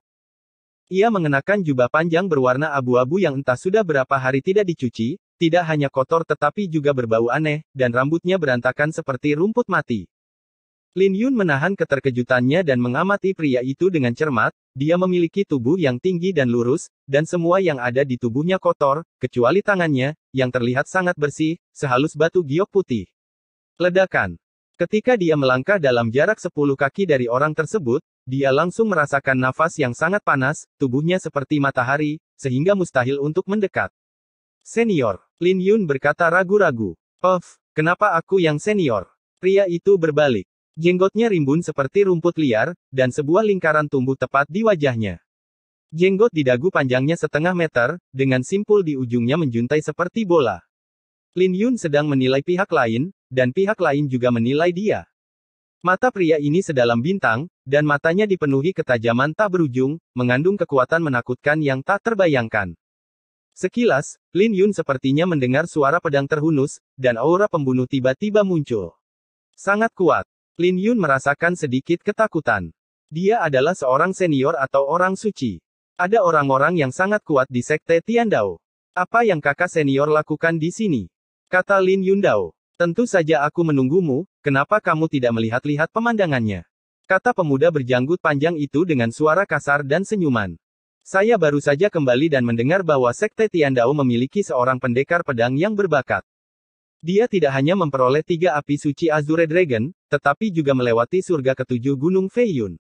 Ia mengenakan jubah panjang berwarna abu-abu yang entah sudah berapa hari tidak dicuci, tidak hanya kotor tetapi juga berbau aneh, dan rambutnya berantakan seperti rumput mati. Lin Yun menahan keterkejutannya dan mengamati pria itu dengan cermat, dia memiliki tubuh yang tinggi dan lurus, dan semua yang ada di tubuhnya kotor, kecuali tangannya, yang terlihat sangat bersih, sehalus batu giok putih. Ledakan. Ketika dia melangkah dalam jarak 10 kaki dari orang tersebut, dia langsung merasakan nafas yang sangat panas, tubuhnya seperti matahari, sehingga mustahil untuk mendekat. Senior. Lin Yun berkata ragu-ragu. Of, kenapa aku yang senior? Pria itu berbalik. Jenggotnya rimbun seperti rumput liar, dan sebuah lingkaran tumbuh tepat di wajahnya. Jenggot di dagu panjangnya setengah meter, dengan simpul di ujungnya menjuntai seperti bola. Lin Yun sedang menilai pihak lain, dan pihak lain juga menilai dia. Mata pria ini sedalam bintang, dan matanya dipenuhi ketajaman tak berujung, mengandung kekuatan menakutkan yang tak terbayangkan. Sekilas, Lin Yun sepertinya mendengar suara pedang terhunus, dan aura pembunuh tiba-tiba muncul. Sangat kuat. Lin Yun merasakan sedikit ketakutan. Dia adalah seorang senior atau orang suci. Ada orang-orang yang sangat kuat di sekte Tiandao. Apa yang kakak senior lakukan di sini? Kata Lin Yun Dao. Tentu saja aku menunggumu, kenapa kamu tidak melihat-lihat pemandangannya? Kata pemuda berjanggut panjang itu dengan suara kasar dan senyuman. Saya baru saja kembali dan mendengar bahwa sekte Tiandao memiliki seorang pendekar pedang yang berbakat. Dia tidak hanya memperoleh tiga api suci Azure Dragon, tetapi juga melewati surga ketujuh Gunung Feiyun.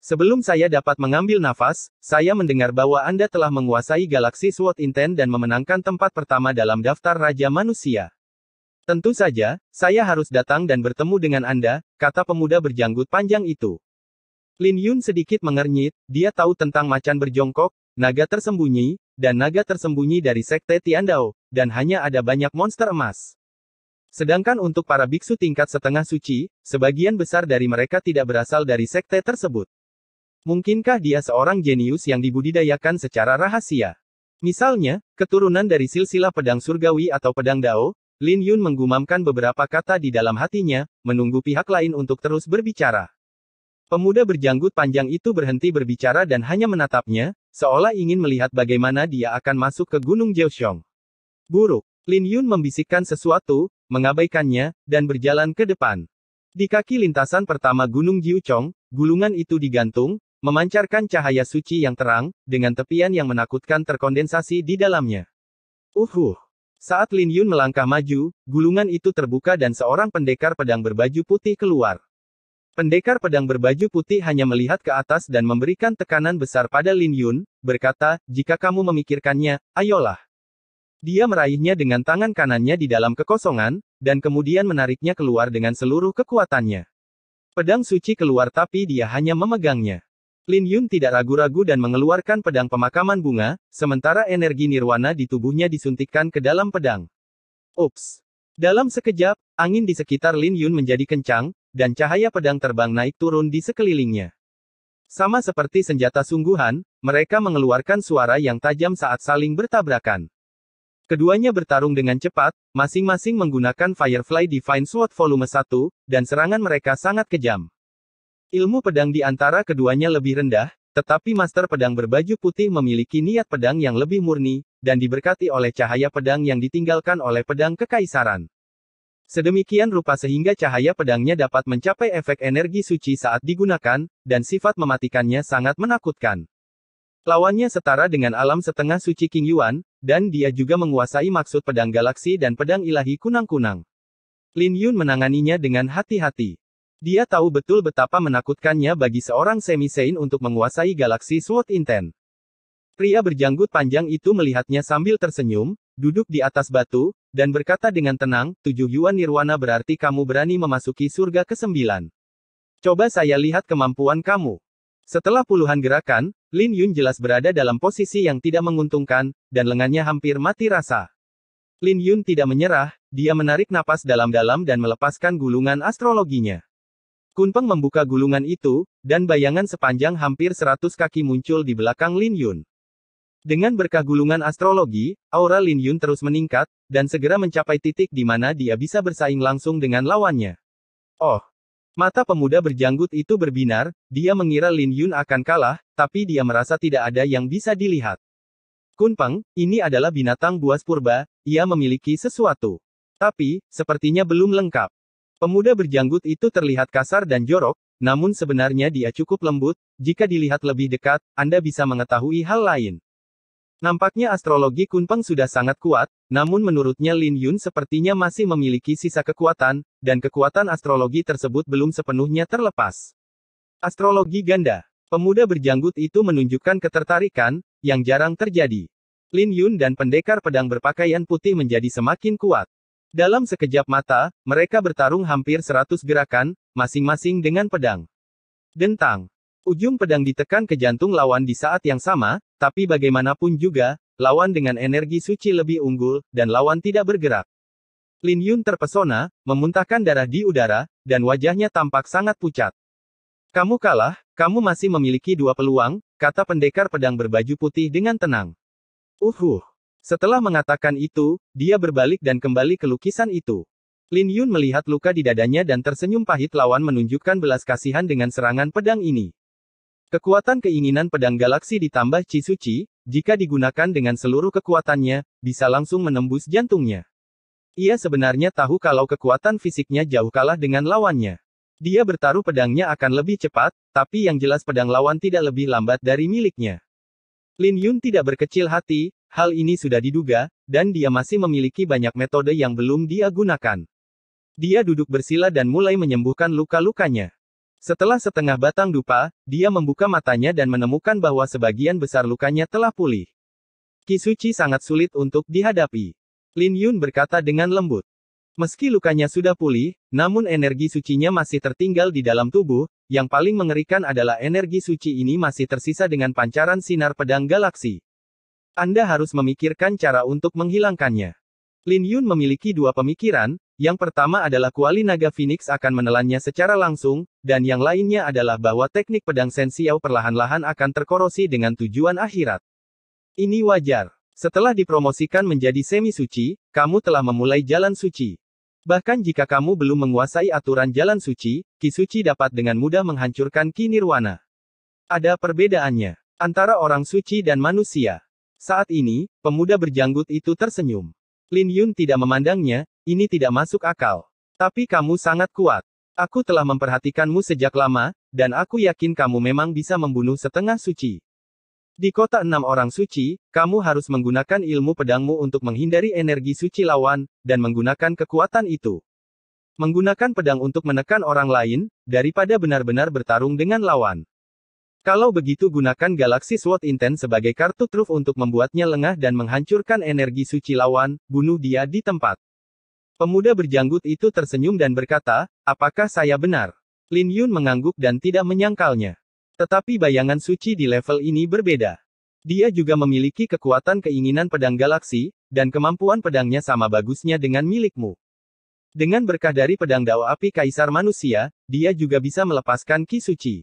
Sebelum saya dapat mengambil nafas, saya mendengar bahwa Anda telah menguasai galaksi Sword Intent dan memenangkan tempat pertama dalam daftar Raja Manusia. Tentu saja, saya harus datang dan bertemu dengan Anda, kata pemuda berjanggut panjang itu. Lin Yun sedikit mengernyit, dia tahu tentang macan berjongkok, naga tersembunyi, dan naga tersembunyi dari Sekte Tiandao, dan hanya ada banyak monster emas. Sedangkan untuk para biksu tingkat setengah suci, sebagian besar dari mereka tidak berasal dari sekte tersebut. Mungkinkah dia seorang jenius yang dibudidayakan secara rahasia? Misalnya, keturunan dari silsilah pedang surgawi atau pedang dao, Lin Yun menggumamkan beberapa kata di dalam hatinya, menunggu pihak lain untuk terus berbicara. Pemuda berjanggut panjang itu berhenti berbicara dan hanya menatapnya, seolah ingin melihat bagaimana dia akan masuk ke Gunung Jiaoxiong. Buruk. Lin Yun membisikkan sesuatu, mengabaikannya, dan berjalan ke depan. Di kaki lintasan pertama Gunung Jiuchong, gulungan itu digantung, memancarkan cahaya suci yang terang, dengan tepian yang menakutkan terkondensasi di dalamnya. Uhuh. Saat Lin Yun melangkah maju, gulungan itu terbuka dan seorang pendekar pedang berbaju putih keluar. Pendekar pedang berbaju putih hanya melihat ke atas dan memberikan tekanan besar pada Lin Yun, berkata, jika kamu memikirkannya, ayolah. Dia meraihnya dengan tangan kanannya di dalam kekosongan, dan kemudian menariknya keluar dengan seluruh kekuatannya. Pedang suci keluar tapi dia hanya memegangnya. Lin Yun tidak ragu-ragu dan mengeluarkan pedang pemakaman bunga, sementara energi nirwana di tubuhnya disuntikkan ke dalam pedang. Ups! Dalam sekejap, angin di sekitar Lin Yun menjadi kencang, dan cahaya pedang terbang naik turun di sekelilingnya. Sama seperti senjata sungguhan, mereka mengeluarkan suara yang tajam saat saling bertabrakan. Keduanya bertarung dengan cepat, masing-masing menggunakan Firefly Divine Sword volume 1, dan serangan mereka sangat kejam. Ilmu pedang di antara keduanya lebih rendah, tetapi Master Pedang berbaju putih memiliki niat pedang yang lebih murni, dan diberkati oleh cahaya pedang yang ditinggalkan oleh pedang kekaisaran. Sedemikian rupa sehingga cahaya pedangnya dapat mencapai efek energi suci saat digunakan, dan sifat mematikannya sangat menakutkan. Lawannya setara dengan alam setengah suci King Yuan, dan dia juga menguasai maksud pedang galaksi dan pedang ilahi kunang-kunang. Lin Yun menanganinya dengan hati-hati. Dia tahu betul betapa menakutkannya bagi seorang semi-sein untuk menguasai galaksi Sword Intent. Pria berjanggut panjang itu melihatnya sambil tersenyum, duduk di atas batu, dan berkata dengan tenang, tujuh yuan nirwana berarti kamu berani memasuki surga ke-9. Coba saya lihat kemampuan kamu. Setelah puluhan gerakan, Lin Yun jelas berada dalam posisi yang tidak menguntungkan, dan lengannya hampir mati rasa. Lin Yun tidak menyerah, dia menarik napas dalam-dalam dan melepaskan gulungan astrologinya. Kunpeng membuka gulungan itu, dan bayangan sepanjang hampir 100 kaki muncul di belakang Lin Yun. Dengan berkah gulungan astrologi, aura Lin Yun terus meningkat, dan segera mencapai titik di mana dia bisa bersaing langsung dengan lawannya. Oh, Mata pemuda berjanggut itu berbinar, dia mengira Lin Yun akan kalah, tapi dia merasa tidak ada yang bisa dilihat. Kunpeng, ini adalah binatang buas purba, ia memiliki sesuatu. Tapi, sepertinya belum lengkap. Pemuda berjanggut itu terlihat kasar dan jorok, namun sebenarnya dia cukup lembut, jika dilihat lebih dekat, Anda bisa mengetahui hal lain. Nampaknya astrologi Kunpeng sudah sangat kuat, namun menurutnya Lin Yun sepertinya masih memiliki sisa kekuatan, dan kekuatan astrologi tersebut belum sepenuhnya terlepas. Astrologi ganda. Pemuda berjanggut itu menunjukkan ketertarikan, yang jarang terjadi. Lin Yun dan pendekar pedang berpakaian putih menjadi semakin kuat. Dalam sekejap mata, mereka bertarung hampir 100 gerakan, masing-masing dengan pedang. Dentang. Ujung pedang ditekan ke jantung lawan di saat yang sama, tapi bagaimanapun juga, lawan dengan energi suci lebih unggul, dan lawan tidak bergerak. Lin Yun terpesona, memuntahkan darah di udara, dan wajahnya tampak sangat pucat. Kamu kalah, kamu masih memiliki dua peluang, kata pendekar pedang berbaju putih dengan tenang. Uhuh. Setelah mengatakan itu, dia berbalik dan kembali ke lukisan itu. Lin Yun melihat luka di dadanya dan tersenyum pahit lawan menunjukkan belas kasihan dengan serangan pedang ini. Kekuatan keinginan pedang galaksi ditambah Chisuchi, jika digunakan dengan seluruh kekuatannya, bisa langsung menembus jantungnya. Ia sebenarnya tahu kalau kekuatan fisiknya jauh kalah dengan lawannya. Dia bertaruh pedangnya akan lebih cepat, tapi yang jelas pedang lawan tidak lebih lambat dari miliknya. Lin Yun tidak berkecil hati, hal ini sudah diduga, dan dia masih memiliki banyak metode yang belum dia gunakan. Dia duduk bersila dan mulai menyembuhkan luka-lukanya. Setelah setengah batang dupa, dia membuka matanya dan menemukan bahwa sebagian besar lukanya telah pulih. Kisuci sangat sulit untuk dihadapi. Lin Yun berkata dengan lembut. Meski lukanya sudah pulih, namun energi sucinya masih tertinggal di dalam tubuh, yang paling mengerikan adalah energi suci ini masih tersisa dengan pancaran sinar pedang galaksi. Anda harus memikirkan cara untuk menghilangkannya. Lin Yun memiliki dua pemikiran, yang pertama adalah kuali naga Phoenix akan menelannya secara langsung, dan yang lainnya adalah bahwa teknik pedang Sensiau perlahan-lahan akan terkorosi dengan tujuan akhirat. Ini wajar. Setelah dipromosikan menjadi semi suci, kamu telah memulai jalan suci. Bahkan jika kamu belum menguasai aturan jalan suci, Ki Suci dapat dengan mudah menghancurkan Ki Nirwana. Ada perbedaannya antara orang suci dan manusia. Saat ini, pemuda berjanggut itu tersenyum. Lin Yun tidak memandangnya, ini tidak masuk akal. Tapi kamu sangat kuat. Aku telah memperhatikanmu sejak lama, dan aku yakin kamu memang bisa membunuh setengah suci. Di kota enam orang suci, kamu harus menggunakan ilmu pedangmu untuk menghindari energi suci lawan, dan menggunakan kekuatan itu. Menggunakan pedang untuk menekan orang lain, daripada benar-benar bertarung dengan lawan. Kalau begitu gunakan Galaxy Sword Intense sebagai kartu truf untuk membuatnya lengah dan menghancurkan energi suci lawan, bunuh dia di tempat. Pemuda berjanggut itu tersenyum dan berkata, apakah saya benar? Lin Yun mengangguk dan tidak menyangkalnya. Tetapi bayangan suci di level ini berbeda. Dia juga memiliki kekuatan keinginan pedang galaksi, dan kemampuan pedangnya sama bagusnya dengan milikmu. Dengan berkah dari pedang Dao Api Kaisar Manusia, dia juga bisa melepaskan Ki Suci.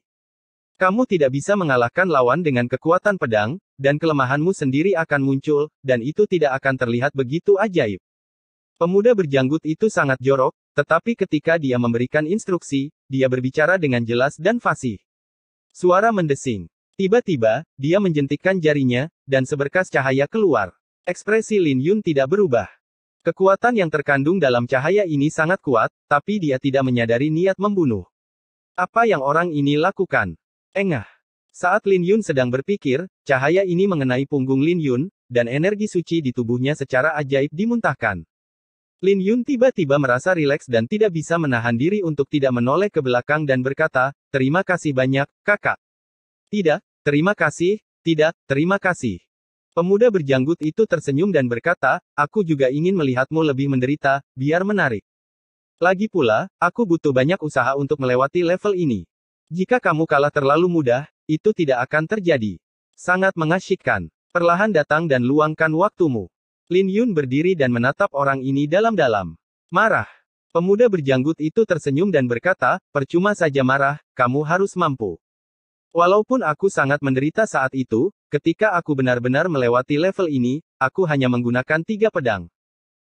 Kamu tidak bisa mengalahkan lawan dengan kekuatan pedang, dan kelemahanmu sendiri akan muncul, dan itu tidak akan terlihat begitu ajaib. Pemuda berjanggut itu sangat jorok, tetapi ketika dia memberikan instruksi, dia berbicara dengan jelas dan fasih. Suara mendesing. Tiba-tiba, dia menjentikkan jarinya, dan seberkas cahaya keluar. Ekspresi Lin Yun tidak berubah. Kekuatan yang terkandung dalam cahaya ini sangat kuat, tapi dia tidak menyadari niat membunuh. Apa yang orang ini lakukan? Engah. Eh, Saat Lin Yun sedang berpikir, cahaya ini mengenai punggung Lin Yun, dan energi suci di tubuhnya secara ajaib dimuntahkan. Lin Yun tiba-tiba merasa rileks dan tidak bisa menahan diri untuk tidak menoleh ke belakang dan berkata, terima kasih banyak, kakak. Tidak, terima kasih, tidak, terima kasih. Pemuda berjanggut itu tersenyum dan berkata, aku juga ingin melihatmu lebih menderita, biar menarik. Lagi pula, aku butuh banyak usaha untuk melewati level ini. Jika kamu kalah terlalu mudah, itu tidak akan terjadi. Sangat mengasyikkan. Perlahan datang dan luangkan waktumu. Lin Yun berdiri dan menatap orang ini dalam-dalam. Marah. Pemuda berjanggut itu tersenyum dan berkata, percuma saja marah, kamu harus mampu. Walaupun aku sangat menderita saat itu, ketika aku benar-benar melewati level ini, aku hanya menggunakan tiga pedang.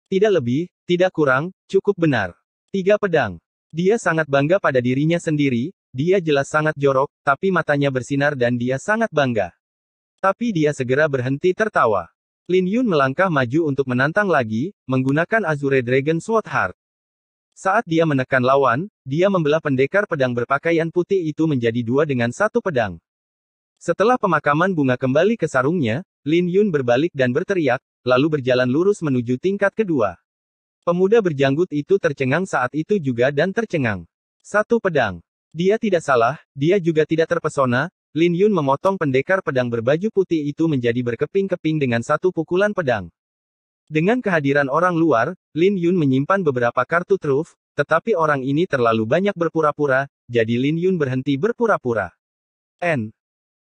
Tidak lebih, tidak kurang, cukup benar. Tiga pedang. Dia sangat bangga pada dirinya sendiri, dia jelas sangat jorok, tapi matanya bersinar dan dia sangat bangga. Tapi dia segera berhenti tertawa. Lin Yun melangkah maju untuk menantang lagi, menggunakan Azure Dragon Sword Heart. Saat dia menekan lawan, dia membelah pendekar pedang berpakaian putih itu menjadi dua dengan satu pedang. Setelah pemakaman bunga kembali ke sarungnya, Lin Yun berbalik dan berteriak, lalu berjalan lurus menuju tingkat kedua. Pemuda berjanggut itu tercengang saat itu juga dan tercengang. Satu pedang. Dia tidak salah, dia juga tidak terpesona, Lin Yun memotong pendekar pedang berbaju putih itu menjadi berkeping-keping dengan satu pukulan pedang. Dengan kehadiran orang luar, Lin Yun menyimpan beberapa kartu truf, tetapi orang ini terlalu banyak berpura-pura, jadi Lin Yun berhenti berpura-pura. N.